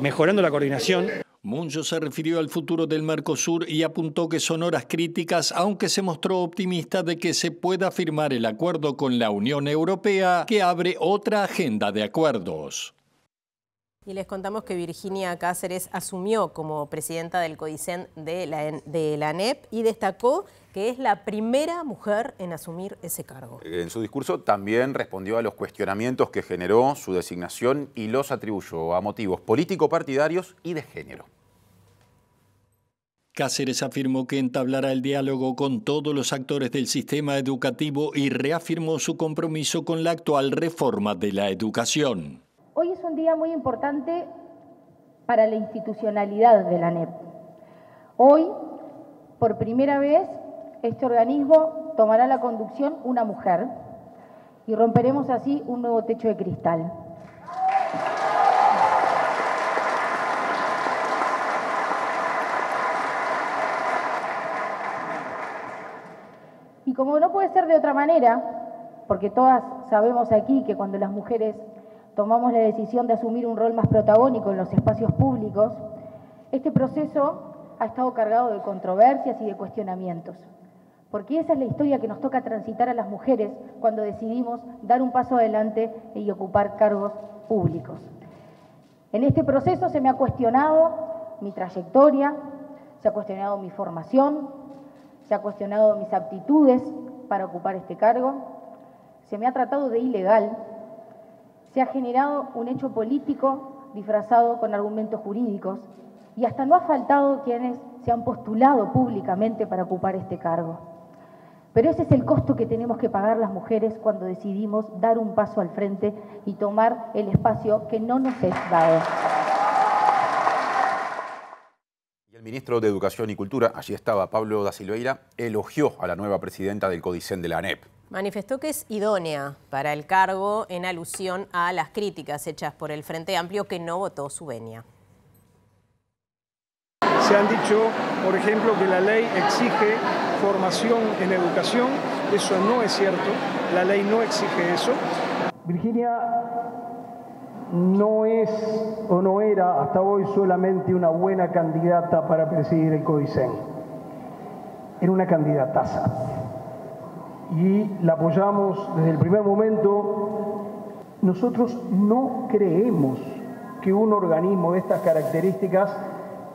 Speaker 9: mejorando la coordinación. Muncho se refirió al futuro del Mercosur y apuntó que son horas críticas, aunque se mostró optimista de que se pueda firmar el acuerdo con la Unión Europea, que abre otra agenda de acuerdos.
Speaker 1: Y les contamos que Virginia Cáceres asumió como presidenta del CODICEN de la, de la ANEP y destacó que es la primera mujer en asumir ese cargo.
Speaker 2: En su discurso también respondió a los cuestionamientos que generó su designación y los atribuyó a motivos político-partidarios y de género.
Speaker 9: Cáceres afirmó que entablará el diálogo con todos los actores del sistema educativo y reafirmó su compromiso con la actual reforma de la educación.
Speaker 16: Hoy es un día muy importante para la institucionalidad de la NEP. Hoy, por primera vez, este organismo tomará la conducción una mujer y romperemos así un nuevo techo de cristal. Y como no puede ser de otra manera, porque todas sabemos aquí que cuando las mujeres tomamos la decisión de asumir un rol más protagónico en los espacios públicos, este proceso ha estado cargado de controversias y de cuestionamientos, porque esa es la historia que nos toca transitar a las mujeres cuando decidimos dar un paso adelante y ocupar cargos públicos. En este proceso se me ha cuestionado mi trayectoria, se ha cuestionado mi formación, se ha cuestionado mis aptitudes para ocupar este cargo, se me ha tratado de ilegal, se ha generado un hecho político disfrazado con argumentos jurídicos y hasta no ha faltado quienes se han postulado públicamente para ocupar este cargo. Pero ese es el costo que tenemos que pagar las mujeres cuando decidimos dar un paso al frente y tomar el espacio que no nos es dado.
Speaker 2: el ministro de Educación y Cultura, allí estaba Pablo da Silveira, elogió a la nueva presidenta del Codicen de la ANEP.
Speaker 1: Manifestó que es idónea para el cargo en alusión a las críticas hechas por el Frente Amplio que no votó su venia.
Speaker 15: Se han dicho, por ejemplo, que la ley exige formación en educación. Eso no es cierto. La ley no exige eso. Virginia no es o no era hasta hoy solamente una buena candidata para presidir el CODICEN. Era una candidataza y la apoyamos desde el primer momento. Nosotros no creemos que un organismo de estas características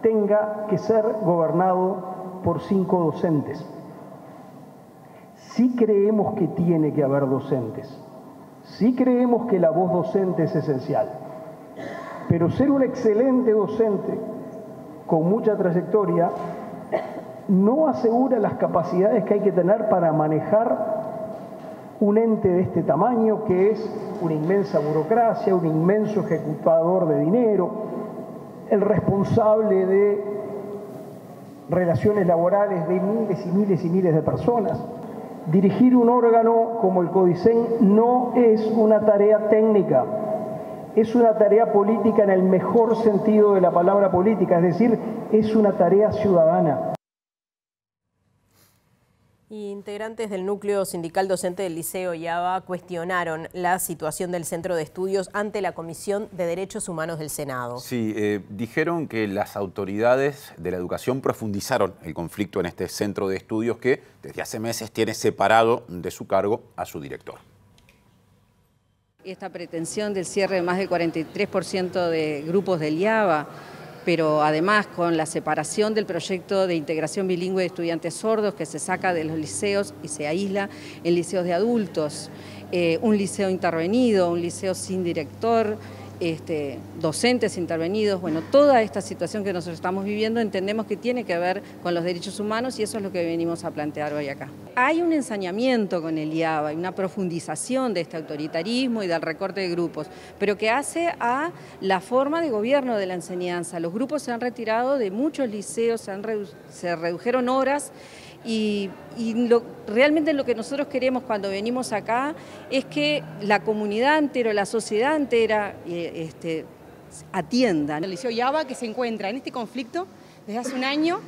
Speaker 15: tenga que ser gobernado por cinco docentes. Sí creemos que tiene que haber docentes, sí creemos que la voz docente es esencial, pero ser un excelente docente con mucha trayectoria no asegura las capacidades que hay que tener para manejar un ente de este tamaño que es una inmensa burocracia, un inmenso ejecutador de dinero, el responsable de relaciones laborales de miles y miles y miles de personas. Dirigir un órgano como el Codicen no es una tarea técnica, es una tarea política en el mejor sentido de la palabra política, es decir, es una tarea ciudadana
Speaker 1: integrantes del núcleo sindical docente del Liceo Yaba cuestionaron la situación del centro de estudios ante la Comisión de Derechos Humanos del Senado.
Speaker 2: Sí, eh, dijeron que las autoridades de la educación profundizaron el conflicto en este centro de estudios que desde hace meses tiene separado de su cargo a su director.
Speaker 17: Esta pretensión del cierre de más del 43% de grupos del IABA pero además con la separación del proyecto de integración bilingüe de estudiantes sordos que se saca de los liceos y se aísla en liceos de adultos, eh, un liceo intervenido, un liceo sin director, este, docentes intervenidos, bueno, toda esta situación que nosotros estamos viviendo entendemos que tiene que ver con los derechos humanos y eso es lo que venimos a plantear hoy acá. Hay un ensañamiento con el IABA, hay una profundización de este autoritarismo y del recorte de grupos, pero que hace a la forma de gobierno de la enseñanza. Los grupos se han retirado de muchos liceos, se, se redujeron horas y, realmente lo que nosotros queremos cuando venimos acá es que la comunidad entera, la sociedad entera, eh, este, atienda. El Liceo Yaba, que se encuentra en este conflicto desde hace un año,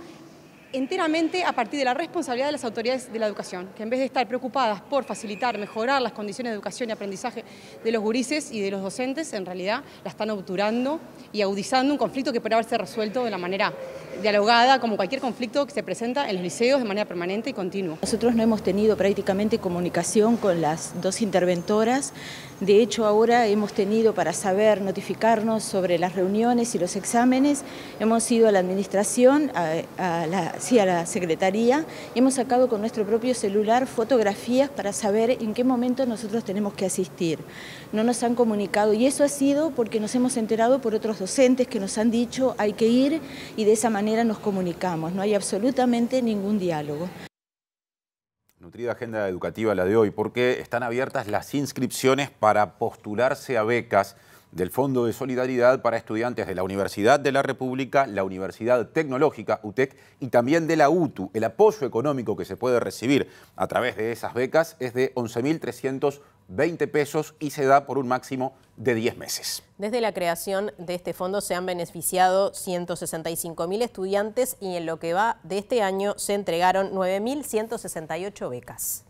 Speaker 17: enteramente a partir de la
Speaker 18: responsabilidad de las autoridades de la educación, que en vez de estar preocupadas por facilitar, mejorar las condiciones de educación y aprendizaje de los gurises y de los docentes, en realidad la están obturando y agudizando un conflicto
Speaker 17: que puede haberse resuelto de la manera
Speaker 18: dialogada, como cualquier conflicto que se presenta en los liceos de manera permanente y continua. Nosotros no hemos tenido prácticamente comunicación con las dos interventoras, de hecho, ahora hemos tenido para saber, notificarnos sobre las reuniones y los exámenes, hemos ido a la administración, a, la, sí, a la secretaría, y hemos sacado con nuestro propio celular fotografías para saber en qué momento nosotros tenemos que asistir. No nos han comunicado y eso ha sido porque nos hemos enterado por otros docentes que nos han dicho hay que ir y de esa manera nos comunicamos. No hay absolutamente ningún diálogo.
Speaker 2: Nutrida agenda educativa la de hoy, porque están abiertas las inscripciones para postularse a becas del Fondo de Solidaridad para estudiantes de la Universidad de la República, la Universidad Tecnológica, UTEC, y también de la UTU. El apoyo económico que se puede recibir a través de esas becas es de 11.300 20 pesos y se da por un máximo de 10 meses.
Speaker 1: Desde la creación de este fondo se han beneficiado 165 mil estudiantes y en lo que va de este año se entregaron 9.168 becas.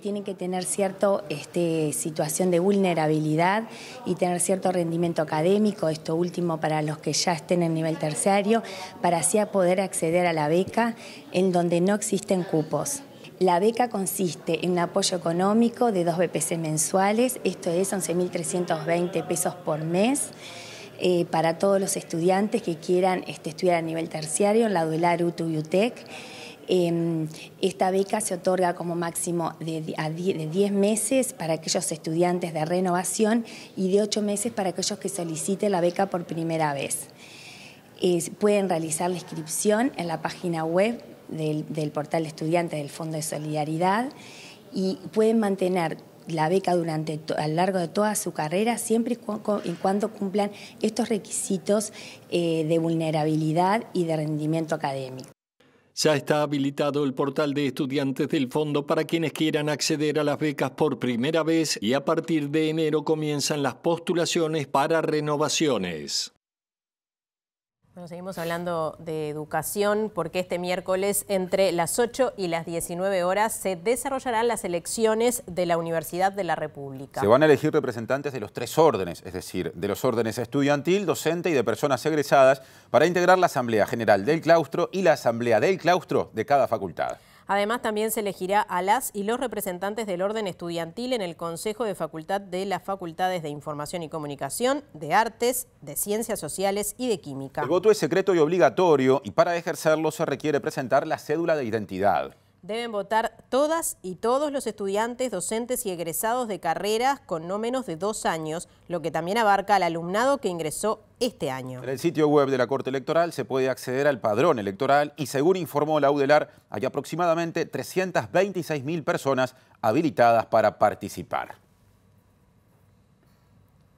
Speaker 19: Tienen que tener cierta este, situación de vulnerabilidad y tener cierto rendimiento académico, esto último para los que ya estén en nivel terciario, para así poder acceder a la beca en donde no existen cupos. La beca consiste en un apoyo económico de dos BPC mensuales, esto es 11.320 pesos por mes. Eh, para todos los estudiantes que quieran este, estudiar a nivel terciario en la UDELAR, UTEC. Em, esta beca se otorga como máximo de, 10 meses para aquellos estudiantes de renovación y de 8 meses para aquellos que soliciten la beca por primera vez. pueden realizar la inscripción en la página web del, portal de estudiantes del Fondo de Solidaridad y pueden mantener la beca durante a lo largo de toda su carrera, siempre y, cuando cumplan estos requisitos eh, de vulnerabilidad y de rendimiento académico.
Speaker 9: Ya está habilitado el portal de estudiantes del fondo para quienes quieran acceder a las becas por primera vez y a partir de enero comienzan las postulaciones para renovaciones
Speaker 1: seguimos hablando de educación porque este miércoles entre las 8 y las 19 horas se desarrollarán las elecciones de la Universidad de la República. Se van
Speaker 2: a elegir representantes de los tres órdenes, es decir, de los órdenes estudiantil, docente y de personas egresadas para integrar la Asamblea General del Claustro y la Asamblea del Claustro de cada facultad.
Speaker 1: Además, también se elegirá a las y los representantes del orden estudiantil en el Consejo de Facultad de las Facultades de Información y Comunicación, de Artes, de Ciencias Sociales y de Química. El voto
Speaker 2: es secreto y obligatorio y para ejercerlo se requiere presentar la cédula de identidad.
Speaker 1: Deben votar todas y todos los estudiantes, docentes y egresados de carreras con no menos de dos años, lo que también abarca al alumnado que ingresó este año.
Speaker 2: En el sitio web de la Corte Electoral se puede acceder al padrón electoral y según informó la UDELAR, hay aproximadamente mil personas habilitadas para participar.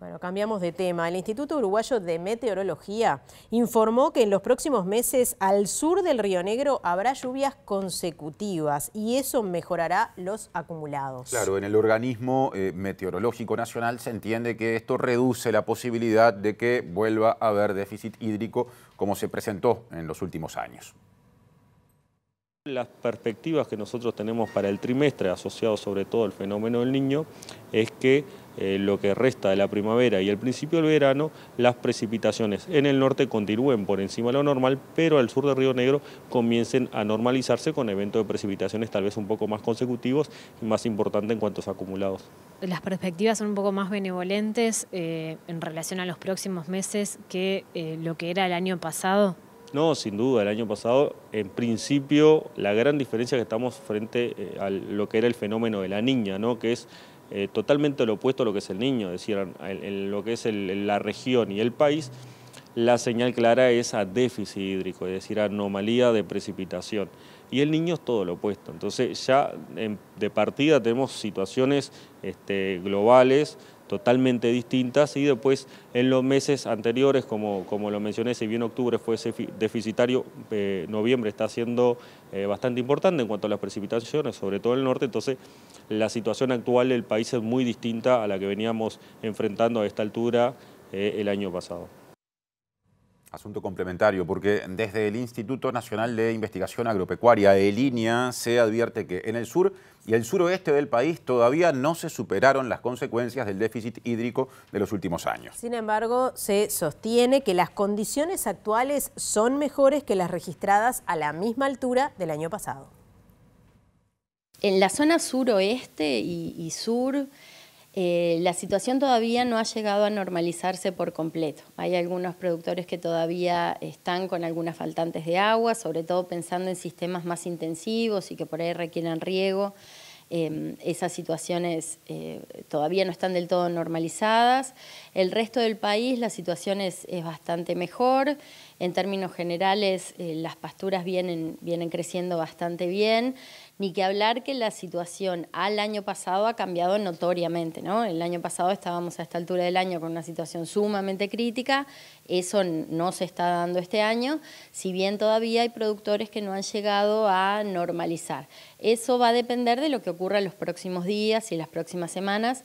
Speaker 1: Bueno, cambiamos de tema. El Instituto Uruguayo de Meteorología informó que en los próximos meses al sur del Río Negro habrá lluvias consecutivas y eso mejorará los acumulados. Claro,
Speaker 2: en el organismo eh, meteorológico nacional se entiende que esto reduce la posibilidad de que vuelva
Speaker 6: a haber déficit hídrico como se presentó en los últimos años. Las perspectivas que nosotros tenemos para el trimestre, asociado sobre todo al fenómeno del niño, es que eh, lo que resta de la primavera y el principio del verano, las precipitaciones en el norte continúen por encima de lo normal, pero al sur de Río Negro comiencen a normalizarse con eventos de precipitaciones tal vez un poco más consecutivos y más importante en cuanto a acumulados.
Speaker 7: Las perspectivas son un poco más benevolentes eh, en relación a los próximos meses que eh, lo que era el año pasado.
Speaker 6: No, sin duda, el año pasado, en principio, la gran diferencia que estamos frente a lo que era el fenómeno de la niña, ¿no? que es eh, totalmente lo opuesto a lo que es el niño, es decir, en, lo que es la región y el país, la señal clara es a déficit hídrico, es decir, anomalía de precipitación. Y el niño es todo lo opuesto. Entonces ya de partida tenemos situaciones este, globales totalmente distintas y después en los meses anteriores, como, como lo mencioné, si bien octubre fue deficitario, eh, noviembre está siendo eh, bastante importante en cuanto a las precipitaciones, sobre todo en el norte, entonces la situación actual del país es muy distinta a la que veníamos enfrentando a esta altura eh, el año pasado.
Speaker 2: Asunto complementario, porque desde el Instituto Nacional de Investigación Agropecuaria, línea se advierte que en el sur y el suroeste del país todavía no se superaron las consecuencias del déficit hídrico de los últimos años.
Speaker 1: Sin embargo, se sostiene que las condiciones actuales son mejores que las registradas a la misma altura del año
Speaker 5: pasado. En la zona suroeste y sur eh, la situación todavía no ha llegado a normalizarse por completo. Hay algunos productores que todavía están con algunas faltantes de agua, sobre todo pensando en sistemas más intensivos y que por ahí requieren riego. Em, esas situaciones eh, todavía no están del todo normalizadas. El resto del país la situación es, bastante mejor. En términos generales, eh, las pasturas vienen, vienen creciendo bastante bien. Ni que hablar que la situación al año pasado ha cambiado notoriamente, ¿no? El año pasado estábamos a esta altura del año con una situación sumamente crítica, eso no se está dando este año, si bien todavía hay productores que no han llegado a normalizar. Eso va a depender de lo que ocurra en los próximos días y las próximas semanas,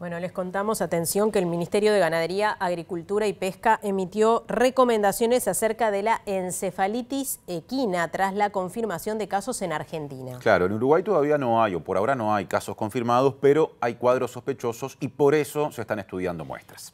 Speaker 5: bueno, les contamos, atención, que el Ministerio de Ganadería,
Speaker 1: Agricultura y Pesca emitió recomendaciones acerca de la encefalitis equina tras la confirmación de casos en Argentina.
Speaker 2: Claro, en Uruguay todavía no hay, o por ahora no hay casos
Speaker 9: confirmados, pero hay cuadros sospechosos y por eso se están estudiando muestras.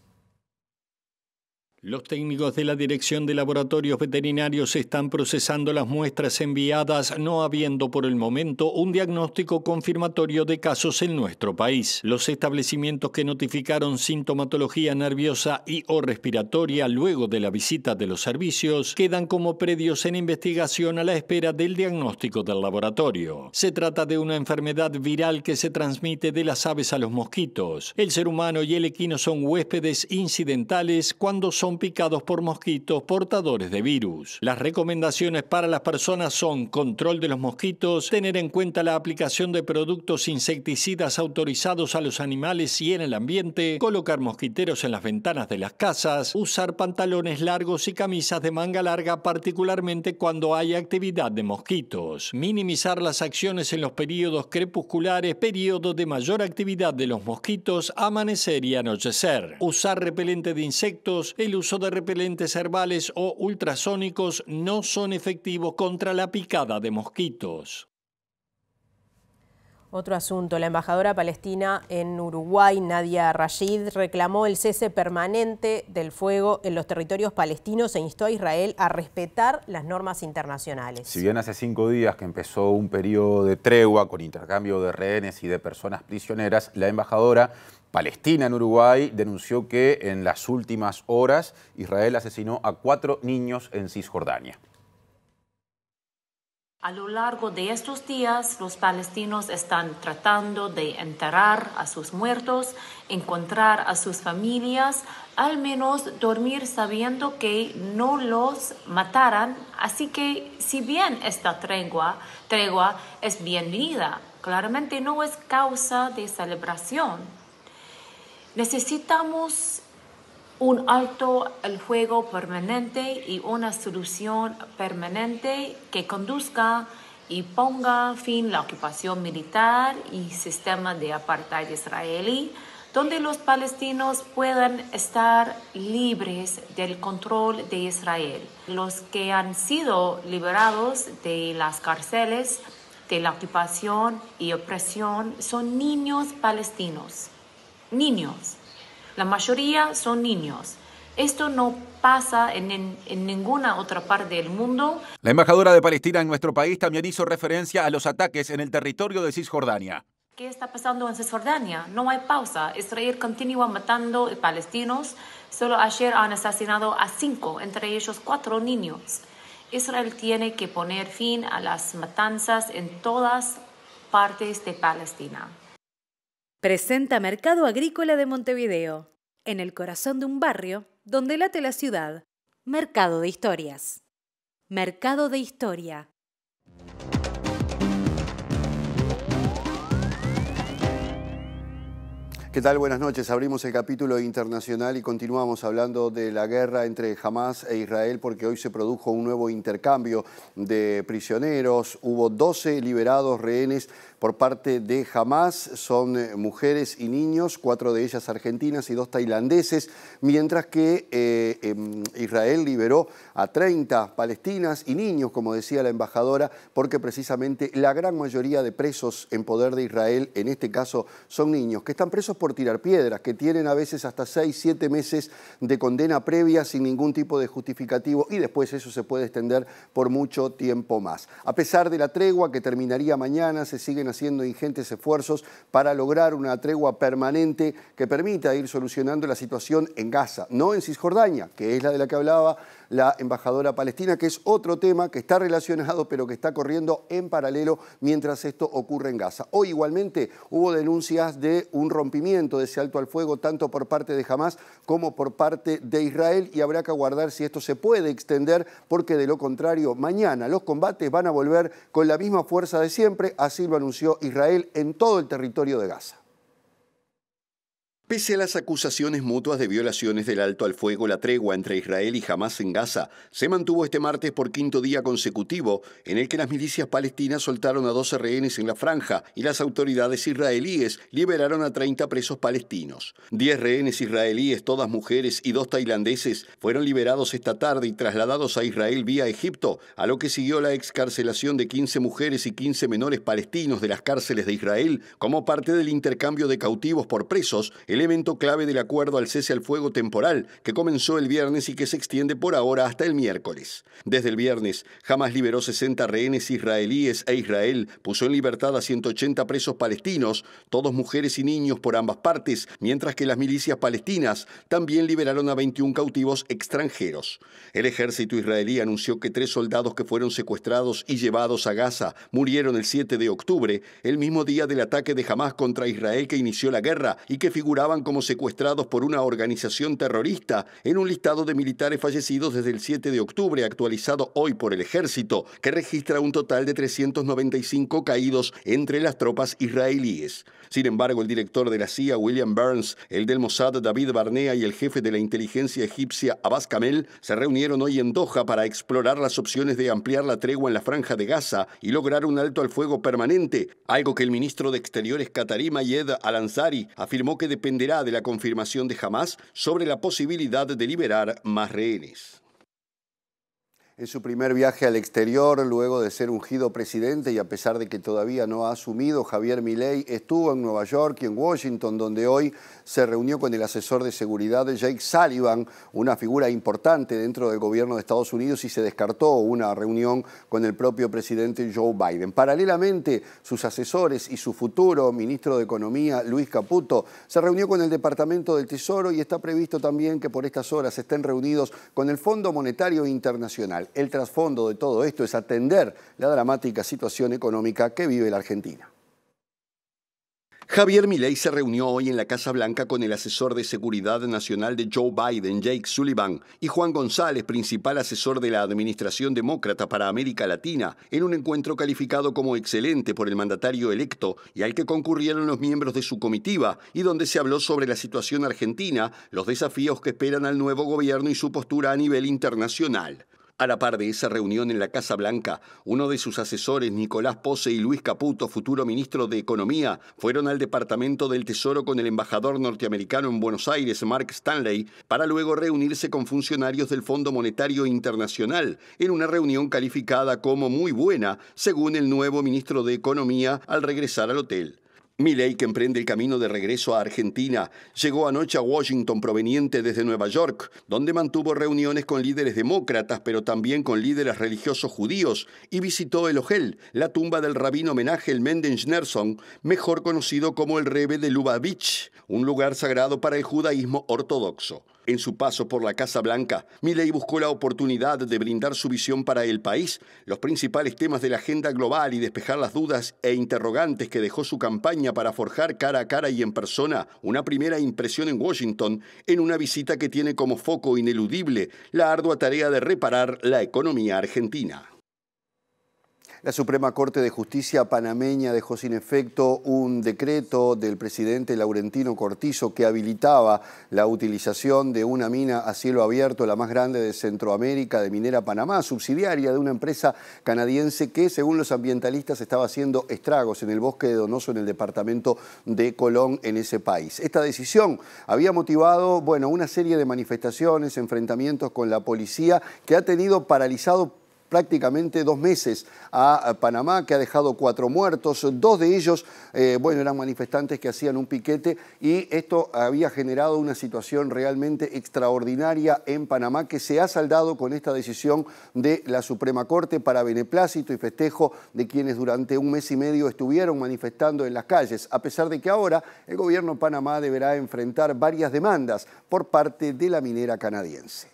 Speaker 9: Los técnicos de la Dirección de Laboratorios Veterinarios están procesando las muestras enviadas, no habiendo por el momento un diagnóstico confirmatorio de casos en nuestro país. Los establecimientos que notificaron sintomatología nerviosa y o respiratoria luego de la visita de los servicios quedan como predios en investigación a la espera del diagnóstico del laboratorio. Se trata de una enfermedad viral que se transmite de las aves a los mosquitos. El ser humano y el equino son huéspedes incidentales cuando son picados por mosquitos portadores de virus. Las recomendaciones para las personas son control de los mosquitos, tener en cuenta la aplicación de productos insecticidas autorizados a los animales y en el ambiente, colocar mosquiteros en las ventanas de las casas, usar pantalones largos y camisas de manga larga particularmente cuando hay actividad de mosquitos, minimizar las acciones en los periodos crepusculares, periodo de mayor actividad de los mosquitos, amanecer y anochecer, usar repelente de insectos, el uso de repelentes herbales o ultrasónicos no son efectivos contra la picada de mosquitos.
Speaker 1: Otro asunto, la embajadora palestina en Uruguay, Nadia Rashid, reclamó el cese permanente del fuego en los territorios palestinos e instó a Israel a respetar las normas internacionales.
Speaker 2: Si bien hace cinco días que empezó un periodo de tregua con intercambio de rehenes y de personas prisioneras, la embajadora Palestina en Uruguay denunció que en las últimas horas Israel asesinó a cuatro niños en Cisjordania.
Speaker 20: A lo largo de estos días, los palestinos están tratando de enterrar a sus muertos, encontrar a sus familias, al menos dormir sabiendo que no los mataran. Así que si bien esta tregua, tregua es bienvenida, claramente no es causa de celebración. Necesitamos un alto el juego permanente y una solución permanente que conduzca y ponga fin a la ocupación militar y sistema de apartheid israelí, donde los palestinos puedan estar libres del control de Israel. Los que han sido liberados de las cárceles de la ocupación y opresión son niños palestinos niños. La mayoría son niños. Esto no pasa en, ninguna otra parte del mundo.
Speaker 2: La embajadora de Palestina en nuestro país también hizo referencia a los ataques en el territorio de Cisjordania.
Speaker 20: ¿Qué está pasando en Cisjordania? No hay pausa. Israel continúa matando palestinos. Solo ayer han asesinado a cinco, entre ellos cuatro niños. Israel tiene que poner fin a las matanzas en todas partes de Palestina.
Speaker 7: Presenta Mercado Agrícola de Montevideo, en el corazón de un barrio donde late la ciudad. Mercado de Historias. Mercado de Historia.
Speaker 21: ¿Qué tal? Buenas noches. Abrimos el capítulo internacional y continuamos hablando de la guerra entre Hamas e Israel porque hoy se produjo un nuevo intercambio de prisioneros. Hubo 12 liberados rehenes por parte de Hamas son eh, mujeres y niños, cuatro de ellas argentinas y dos tailandeses, mientras que eh, em, Israel liberó a 30 palestinas y niños, como decía la embajadora, porque precisamente la gran mayoría de presos en poder de Israel, en este caso, son niños, que están presos por tirar piedras, que tienen a veces hasta 6, 7 meses de condena previa sin ningún tipo de justificativo y después eso se puede extender por mucho tiempo más. A pesar de la tregua que terminaría mañana, se siguen haciendo ingentes esfuerzos para lograr una tregua permanente que permita ir solucionando la situación en Gaza, no en Cisjordania, que es la de la que hablaba la embajadora palestina, que es otro tema que está relacionado pero que está corriendo en paralelo mientras esto ocurre en Gaza. Hoy igualmente hubo denuncias de un rompimiento de ese alto al fuego tanto por parte de Hamas como por parte de Israel y habrá que aguardar si esto se puede extender porque de lo contrario mañana los combates van a volver con la misma fuerza de siempre, así lo anunció Israel en todo el territorio de Gaza. Pese a las acusaciones mutuas de violaciones del alto al fuego, la tregua entre Israel y Hamas en Gaza se mantuvo este martes por quinto día consecutivo, en el que las milicias palestinas soltaron a 12 rehenes en la franja y las autoridades israelíes liberaron a 30 presos palestinos. 10 rehenes israelíes, todas mujeres y dos tailandeses, fueron liberados esta tarde y trasladados a Israel vía Egipto, a lo que siguió la excarcelación de 15 mujeres y 15 menores palestinos de las cárceles de Israel como parte del intercambio de cautivos por presos elemento clave del acuerdo al cese al fuego temporal que comenzó el viernes y que se extiende por ahora hasta el miércoles. Desde el viernes, Hamas liberó 60 rehenes israelíes e Israel puso en libertad a 180 presos palestinos, todos mujeres y niños por ambas partes, mientras que las milicias palestinas también liberaron a 21 cautivos extranjeros. El ejército israelí anunció que tres soldados que fueron secuestrados y llevados a Gaza murieron el 7 de octubre, el mismo día del ataque de Hamas contra Israel que inició la guerra y que figuraba como secuestrados por una organización terrorista en un listado de militares fallecidos desde el 7 de octubre, actualizado hoy por el ejército, que registra un total de 395 caídos entre las tropas israelíes. Sin embargo, el director de la CIA, William Burns, el del Mossad, David Barnea, y el jefe de la inteligencia egipcia, Abbas Kamel, se reunieron hoy en Doha para explorar las opciones de ampliar la tregua en la franja de Gaza y lograr un alto al fuego permanente, algo que el ministro de Exteriores catarí Mayed Al-Ansari afirmó que depende de la confirmación de Hamas sobre la posibilidad de liberar más rehenes. En su primer viaje al exterior, luego de ser ungido presidente y a pesar de que todavía no ha asumido, Javier Milei estuvo en Nueva York y en Washington, donde hoy se reunió con el asesor de seguridad Jake Sullivan, una figura importante dentro del gobierno de Estados Unidos, y se descartó una reunión con el propio presidente Joe Biden. Paralelamente, sus asesores y su futuro ministro de Economía, Luis Caputo, se reunió con el Departamento del Tesoro y está previsto también que por estas horas estén reunidos con el Fondo Monetario Internacional el trasfondo de todo esto es atender la dramática situación económica que vive la Argentina. Javier Milei se reunió hoy en la Casa Blanca con el asesor de Seguridad Nacional de Joe Biden, Jake Sullivan, y Juan González, principal asesor de la Administración Demócrata para América Latina, en un encuentro calificado como excelente por el mandatario electo y al que concurrieron los miembros de su comitiva, y donde se habló sobre la situación argentina, los desafíos que esperan al nuevo gobierno y su postura a nivel internacional. A la par de esa reunión en la Casa Blanca, uno de sus asesores, Nicolás Posse y Luis Caputo, futuro ministro de Economía, fueron al Departamento del Tesoro con el embajador norteamericano en Buenos Aires, Mark Stanley, para luego reunirse con funcionarios del Fondo Monetario Internacional, en una reunión calificada como muy buena, según el nuevo ministro de Economía al regresar al hotel. Milley, que emprende el camino de regreso a Argentina, llegó anoche a Washington proveniente desde Nueva York, donde mantuvo reuniones con líderes demócratas, pero también con líderes religiosos judíos, y visitó el Ogel, la tumba del rabino el Menden Schnerson, mejor conocido como el Rebe de Lubavitch, un lugar sagrado para el judaísmo ortodoxo. En su paso por la Casa Blanca, Miley buscó la oportunidad de brindar su visión para el país, los principales temas de la agenda global y despejar las dudas e interrogantes que dejó su campaña para forjar cara a cara y en persona una primera impresión en Washington en una visita que tiene como foco ineludible la ardua tarea de reparar la economía argentina. La Suprema Corte de Justicia panameña dejó sin efecto un decreto del presidente Laurentino Cortizo que habilitaba la utilización de una mina a cielo abierto, la más grande de Centroamérica, de Minera Panamá, subsidiaria de una empresa canadiense que, según los ambientalistas, estaba haciendo estragos en el bosque de Donoso, en el departamento de Colón, en ese país. Esta decisión había motivado, bueno, una serie de manifestaciones, enfrentamientos con la policía, que ha tenido paralizado prácticamente dos meses a Panamá, que ha dejado cuatro muertos. Dos de ellos, eh, bueno, eran manifestantes que hacían un piquete y esto había generado una situación realmente extraordinaria en Panamá que se ha saldado con esta decisión de la Suprema Corte para beneplácito y festejo de quienes durante un mes y medio estuvieron manifestando en las calles, a pesar de que ahora el gobierno de Panamá deberá enfrentar varias demandas por parte de la minera canadiense.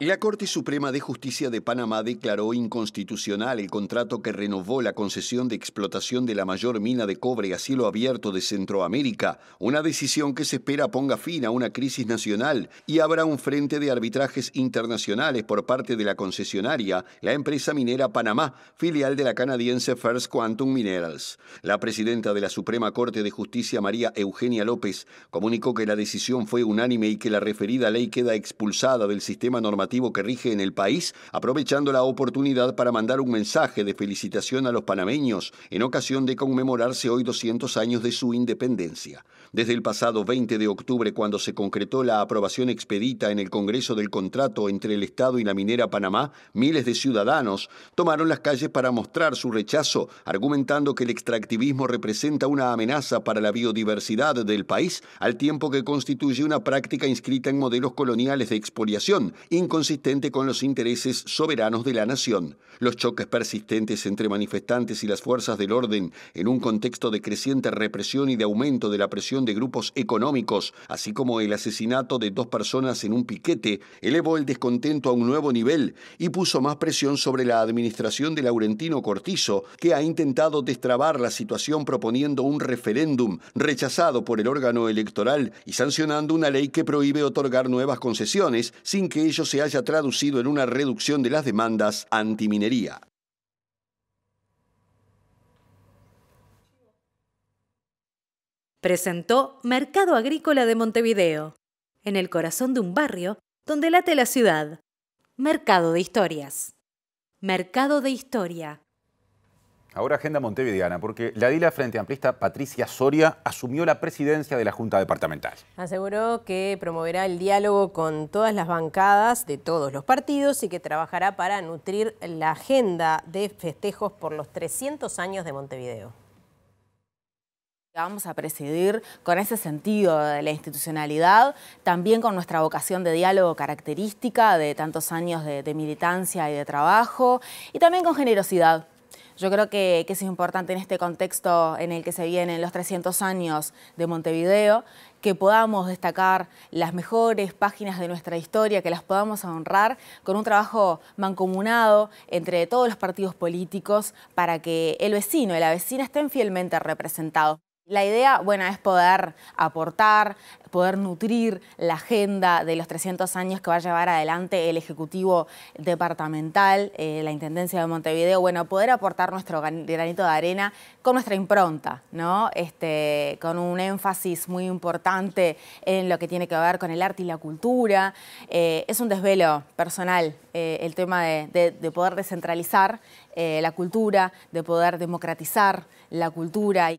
Speaker 21: La Corte Suprema de Justicia de Panamá declaró inconstitucional el contrato que renovó la concesión de explotación de la mayor mina de cobre a cielo abierto de Centroamérica, una decisión que se espera ponga fin a una crisis nacional y habrá un frente de arbitrajes internacionales por parte de la concesionaria, la empresa minera Panamá, filial de la canadiense First Quantum Minerals. La presidenta de la Suprema Corte de Justicia, María Eugenia López, comunicó que la decisión fue unánime y que la referida ley queda expulsada del sistema normativo que rige en el país, aprovechando la oportunidad para mandar un mensaje de felicitación a los panameños en ocasión de conmemorarse hoy 200 años de su independencia. Desde el pasado 20 de octubre, cuando se concretó la aprobación expedita en el Congreso del contrato entre el Estado y la minera Panamá, miles de ciudadanos tomaron las calles para mostrar su rechazo, argumentando que el extractivismo representa una amenaza para la biodiversidad del país, al tiempo que constituye una práctica inscrita en modelos coloniales de expoliación, inconsistente con los intereses soberanos de la nación. Los choques persistentes entre manifestantes y las fuerzas del orden, en un contexto de creciente represión y de aumento de la presión de grupos económicos, así como el asesinato de dos personas en un piquete, elevó el descontento a un nuevo nivel y puso más presión sobre la administración de Laurentino Cortizo, que ha intentado destrabar la situación proponiendo un referéndum rechazado por el órgano electoral y sancionando una ley que prohíbe otorgar nuevas concesiones sin que ello se haya traducido en una reducción de las demandas antiminería.
Speaker 7: presentó Mercado Agrícola de Montevideo, en el corazón de un barrio donde late la ciudad. Mercado de Historias. Mercado de Historia.
Speaker 2: Ahora agenda montevideana, porque la DILA Frente Amplista Patricia Soria asumió la presidencia de la Junta Departamental.
Speaker 1: Aseguró que promoverá el diálogo con todas las bancadas de todos los partidos y que trabajará para nutrir la agenda de festejos por los 300 años de Montevideo.
Speaker 18: Vamos a presidir con ese sentido de la institucionalidad, también con nuestra vocación de diálogo característica de tantos años de, militancia y de trabajo, y también con generosidad. Yo creo que, es importante en este contexto en el que se vienen los 300 años de Montevideo, que podamos destacar las mejores páginas de nuestra historia, que las podamos honrar con un trabajo mancomunado entre todos los partidos políticos para que el vecino y la vecina estén fielmente representados. La idea, bueno, es poder aportar, poder nutrir la agenda de los 300 años que va a llevar adelante el Ejecutivo Departamental, eh, la Intendencia de Montevideo, bueno, poder aportar nuestro granito de arena con nuestra impronta, ¿no? Este, con un énfasis muy importante en lo que tiene que ver con el arte y la cultura. Eh, es un desvelo personal eh, el tema de poder descentralizar la cultura, de poder democratizar la cultura.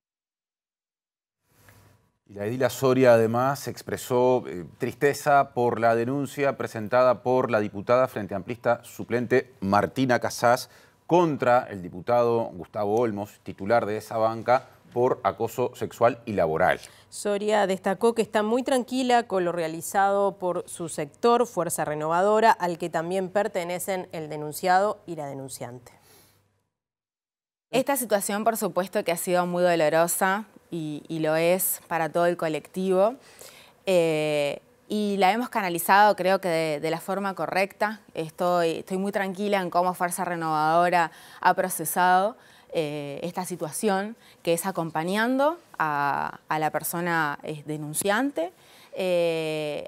Speaker 2: Y la Edila Soria además expresó eh, tristeza por la denuncia presentada por la diputada Frente Amplista suplente Martina Casás contra el diputado Gustavo Olmos, titular de esa banca, por acoso sexual y laboral.
Speaker 1: Soria destacó que está muy tranquila con lo realizado por su sector, Fuerza Renovadora, al que también pertenecen el denunciado y la denunciante. Esta situación, por supuesto, que ha sido muy dolorosa
Speaker 18: y, lo es para todo el colectivo. Eh, y la hemos canalizado creo que de, la forma correcta. Estoy, estoy, muy tranquila en cómo Fuerza Renovadora ha procesado eh, esta situación, que es acompañando a, la persona eh, denunciante,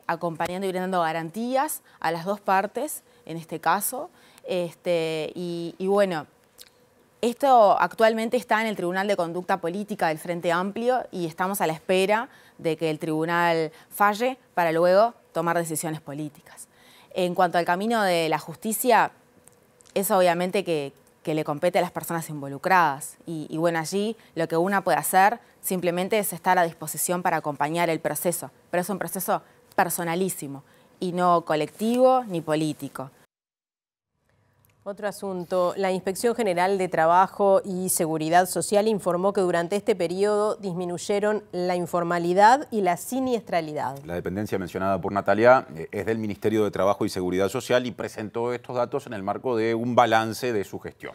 Speaker 18: acompañando y brindando garantías a las dos partes, en este caso. Este, y bueno, esto actualmente está en el Tribunal de Conducta Política del Frente Amplio y estamos a la espera de que el tribunal falle para luego tomar decisiones políticas. En cuanto al camino de la justicia, es obviamente que, le compete a las personas involucradas. Y, y, bueno, allí lo que una puede hacer simplemente es estar a disposición para acompañar el proceso, pero es un proceso personalísimo y no colectivo ni político.
Speaker 1: Otro asunto, la Inspección General de Trabajo y Seguridad Social informó que durante este periodo disminuyeron la informalidad y la siniestralidad.
Speaker 2: La dependencia mencionada por Natalia eh, es del Ministerio de Trabajo y Seguridad Social y presentó estos datos en el marco de un balance de su gestión.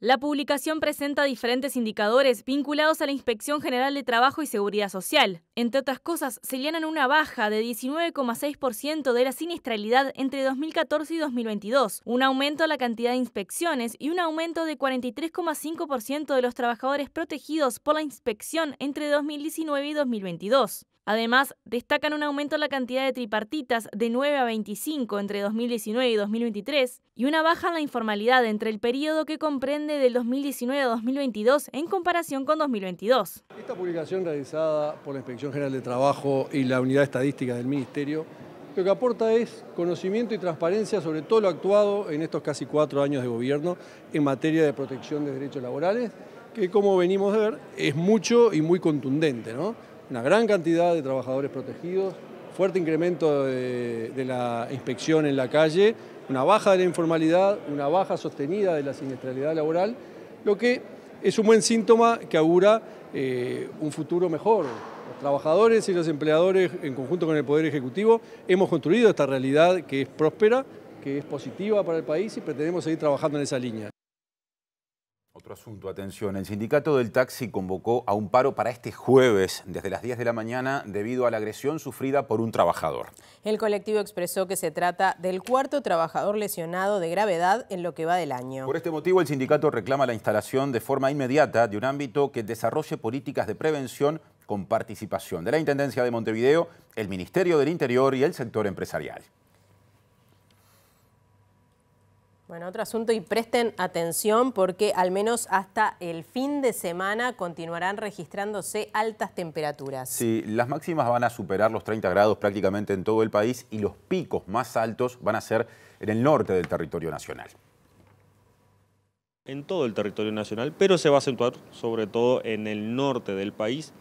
Speaker 7: La publicación presenta diferentes indicadores vinculados a la Inspección General de Trabajo y Seguridad Social. Entre otras cosas, se llenan una baja de 19,6% de la siniestralidad entre 2014 y 2022, un aumento a la cantidad de inspecciones y un aumento de 43,5% de los trabajadores protegidos por la inspección entre 2019 y 2022. Además, destacan un aumento en la cantidad de tripartitas de 9 a 25 entre 2019 y 2023 y una baja en la informalidad entre el periodo que comprende del 2019 a 2022 en comparación con 2022.
Speaker 10: Esta publicación realizada por la Inspección General de Trabajo y la Unidad Estadística del Ministerio lo que aporta es conocimiento y transparencia sobre todo lo actuado en estos casi cuatro años de gobierno en materia de protección de derechos laborales, que como venimos de ver es mucho y muy contundente una gran cantidad de trabajadores protegidos, fuerte incremento de, la inspección en la calle, una baja de la informalidad, una baja sostenida de la siniestralidad laboral, lo que es un buen síntoma que augura eh, un futuro mejor. Los trabajadores y los empleadores, en conjunto con el Poder Ejecutivo, hemos construido esta realidad que es próspera, que es positiva para el país y pretendemos seguir trabajando en esa línea.
Speaker 2: Otro asunto, atención. El sindicato del taxi convocó a un paro para este jueves desde las 10 de la mañana debido a la agresión sufrida por un trabajador.
Speaker 1: El colectivo expresó que se trata del cuarto trabajador lesionado de gravedad en lo que va del año. Por
Speaker 2: este motivo, el sindicato reclama la instalación de forma inmediata de un ámbito que desarrolle políticas de prevención con participación de la Intendencia de Montevideo, el Ministerio del Interior y el sector empresarial.
Speaker 1: Bueno, otro asunto y presten atención porque al menos hasta el fin de semana continuarán registrándose altas temperaturas.
Speaker 2: Sí, las máximas van a superar los 30 grados prácticamente en todo el país y los picos más altos van a ser en el norte del territorio nacional.
Speaker 6: En todo el territorio nacional, pero se va a acentuar sobre todo en el norte del país,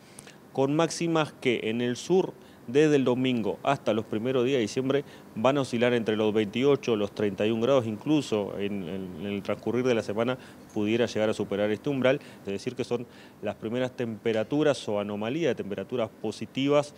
Speaker 6: con máximas que en el sur desde el domingo hasta los primeros días de diciembre van a oscilar entre los 28, los 31 grados, incluso en, el transcurrir de la semana pudiera llegar a superar este umbral. Es decir, que son las primeras temperaturas o anomalías de temperaturas positivas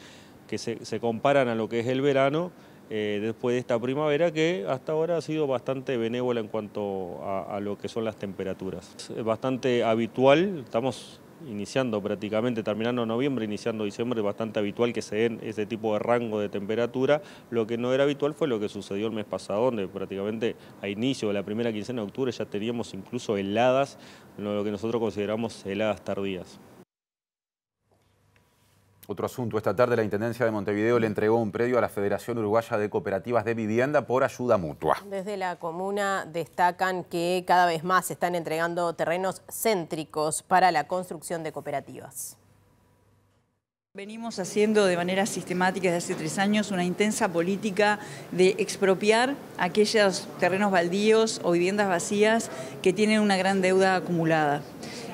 Speaker 6: que se, comparan a lo que es el verano eh, después de esta primavera que hasta ahora ha sido bastante benévola en cuanto a, a lo que son las temperaturas. Es bastante habitual, estamos iniciando prácticamente, terminando noviembre, iniciando diciembre, es bastante habitual que se den ese tipo de rango de temperatura. Lo que no era habitual fue lo que sucedió el mes pasado, donde prácticamente a inicio de la primera quincena de octubre ya teníamos incluso heladas, lo que nosotros consideramos heladas tardías. Otro asunto, esta tarde la Intendencia de Montevideo le entregó
Speaker 2: un predio a la Federación Uruguaya de Cooperativas de Vivienda por ayuda mutua.
Speaker 1: Desde la comuna destacan que cada vez más se están entregando terrenos céntricos para la construcción de cooperativas.
Speaker 11: Venimos haciendo de manera sistemática desde hace tres años una intensa política de expropiar aquellos terrenos baldíos o viviendas vacías que tienen una gran deuda acumulada.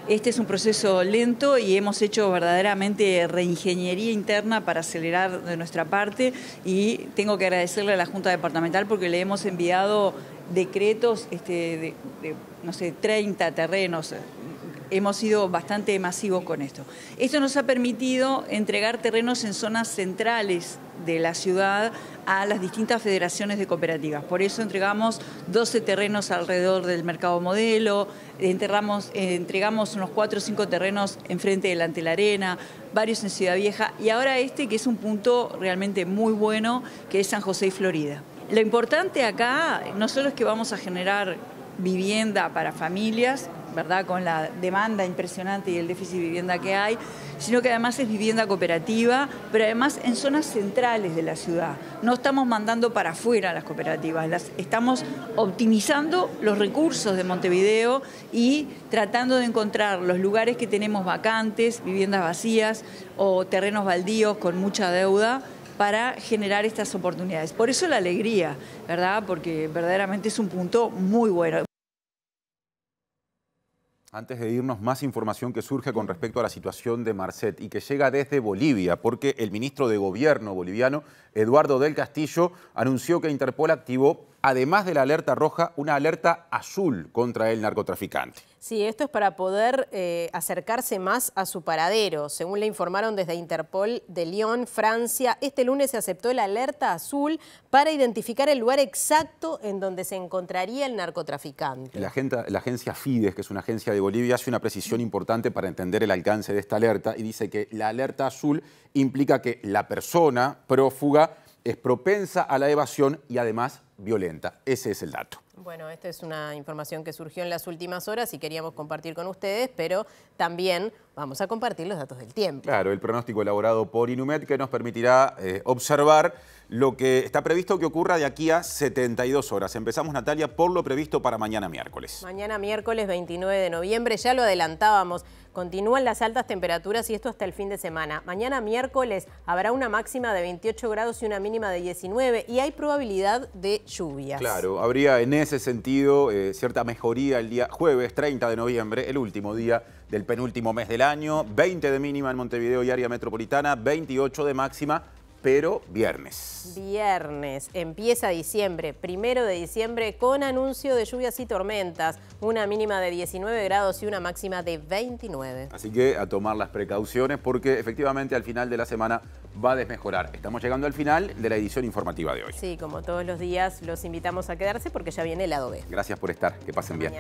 Speaker 11: Este es un proceso lento y hemos hecho verdaderamente reingeniería interna para acelerar de nuestra parte y tengo que agradecerle a la Junta Departamental porque le hemos enviado decretos este, de, no sé, 30 terrenos, hemos sido bastante masivos con esto. Esto nos ha permitido entregar terrenos en zonas centrales de la ciudad a las distintas federaciones de cooperativas. Por eso entregamos 12 terrenos alrededor del mercado modelo, eh, entregamos unos 4 o 5 terrenos enfrente delante de la arena, varios en Ciudad Vieja y ahora este que es un punto realmente muy bueno que es San José y Florida. Lo importante acá no solo es que vamos a generar vivienda para familias, ¿verdad? Con la demanda impresionante y el déficit de vivienda que hay, sino que además es vivienda cooperativa, pero además en zonas centrales de la ciudad. No estamos mandando para afuera las cooperativas, las estamos optimizando los recursos de Montevideo y tratando de encontrar los lugares que tenemos vacantes, viviendas vacías o terrenos baldíos con mucha deuda para generar estas oportunidades. Por eso la alegría, ¿verdad? Porque verdaderamente es un punto muy bueno.
Speaker 2: Antes de irnos, más información que surge con respecto a la situación de Marcet y que llega desde Bolivia, porque el ministro de Gobierno boliviano, Eduardo del Castillo, anunció que Interpol activó además de la alerta roja, una alerta azul contra el narcotraficante.
Speaker 1: Sí, esto es para poder eh, acercarse más a su paradero. Según le informaron desde Interpol de Lyon, Francia, este lunes se aceptó la alerta azul para identificar el lugar exacto en donde se encontraría el narcotraficante. La,
Speaker 2: la agencia Fides, que es una agencia de Bolivia, hace una precisión importante para entender el alcance de esta alerta y dice que la alerta azul implica que la persona prófuga es propensa a la evasión y además violenta. Ese es el dato.
Speaker 1: Bueno, esta es una información que surgió en las últimas horas y queríamos compartir con ustedes, pero también vamos a compartir los datos del
Speaker 2: tiempo. Claro, el pronóstico elaborado por Inumet que nos permitirá eh, observar lo que está previsto que ocurra de aquí a 72 horas. Empezamos, Natalia, por lo previsto para mañana miércoles.
Speaker 1: Mañana miércoles 29 de noviembre, ya lo adelantábamos. Continúan las altas temperaturas y esto hasta el fin de semana. Mañana miércoles habrá una máxima de 28 grados y una mínima de 19 y hay probabilidad de lluvias. Claro,
Speaker 2: habría en ese sentido eh, cierta mejoría el día jueves 30 de noviembre, el último día del penúltimo mes del año, 20 de mínima en Montevideo y área metropolitana, 28 de máxima pero viernes.
Speaker 1: Viernes, empieza diciembre, primero de diciembre, con anuncio de lluvias y tormentas, una mínima de 19 grados y una máxima de 29.
Speaker 2: Así que a tomar las precauciones porque efectivamente al final de la semana va a desmejorar. Estamos llegando al final de la edición informativa de hoy.
Speaker 1: Sí, como todos los días, los invitamos a quedarse porque ya viene el lado B.
Speaker 2: Gracias por estar, que pasen bien.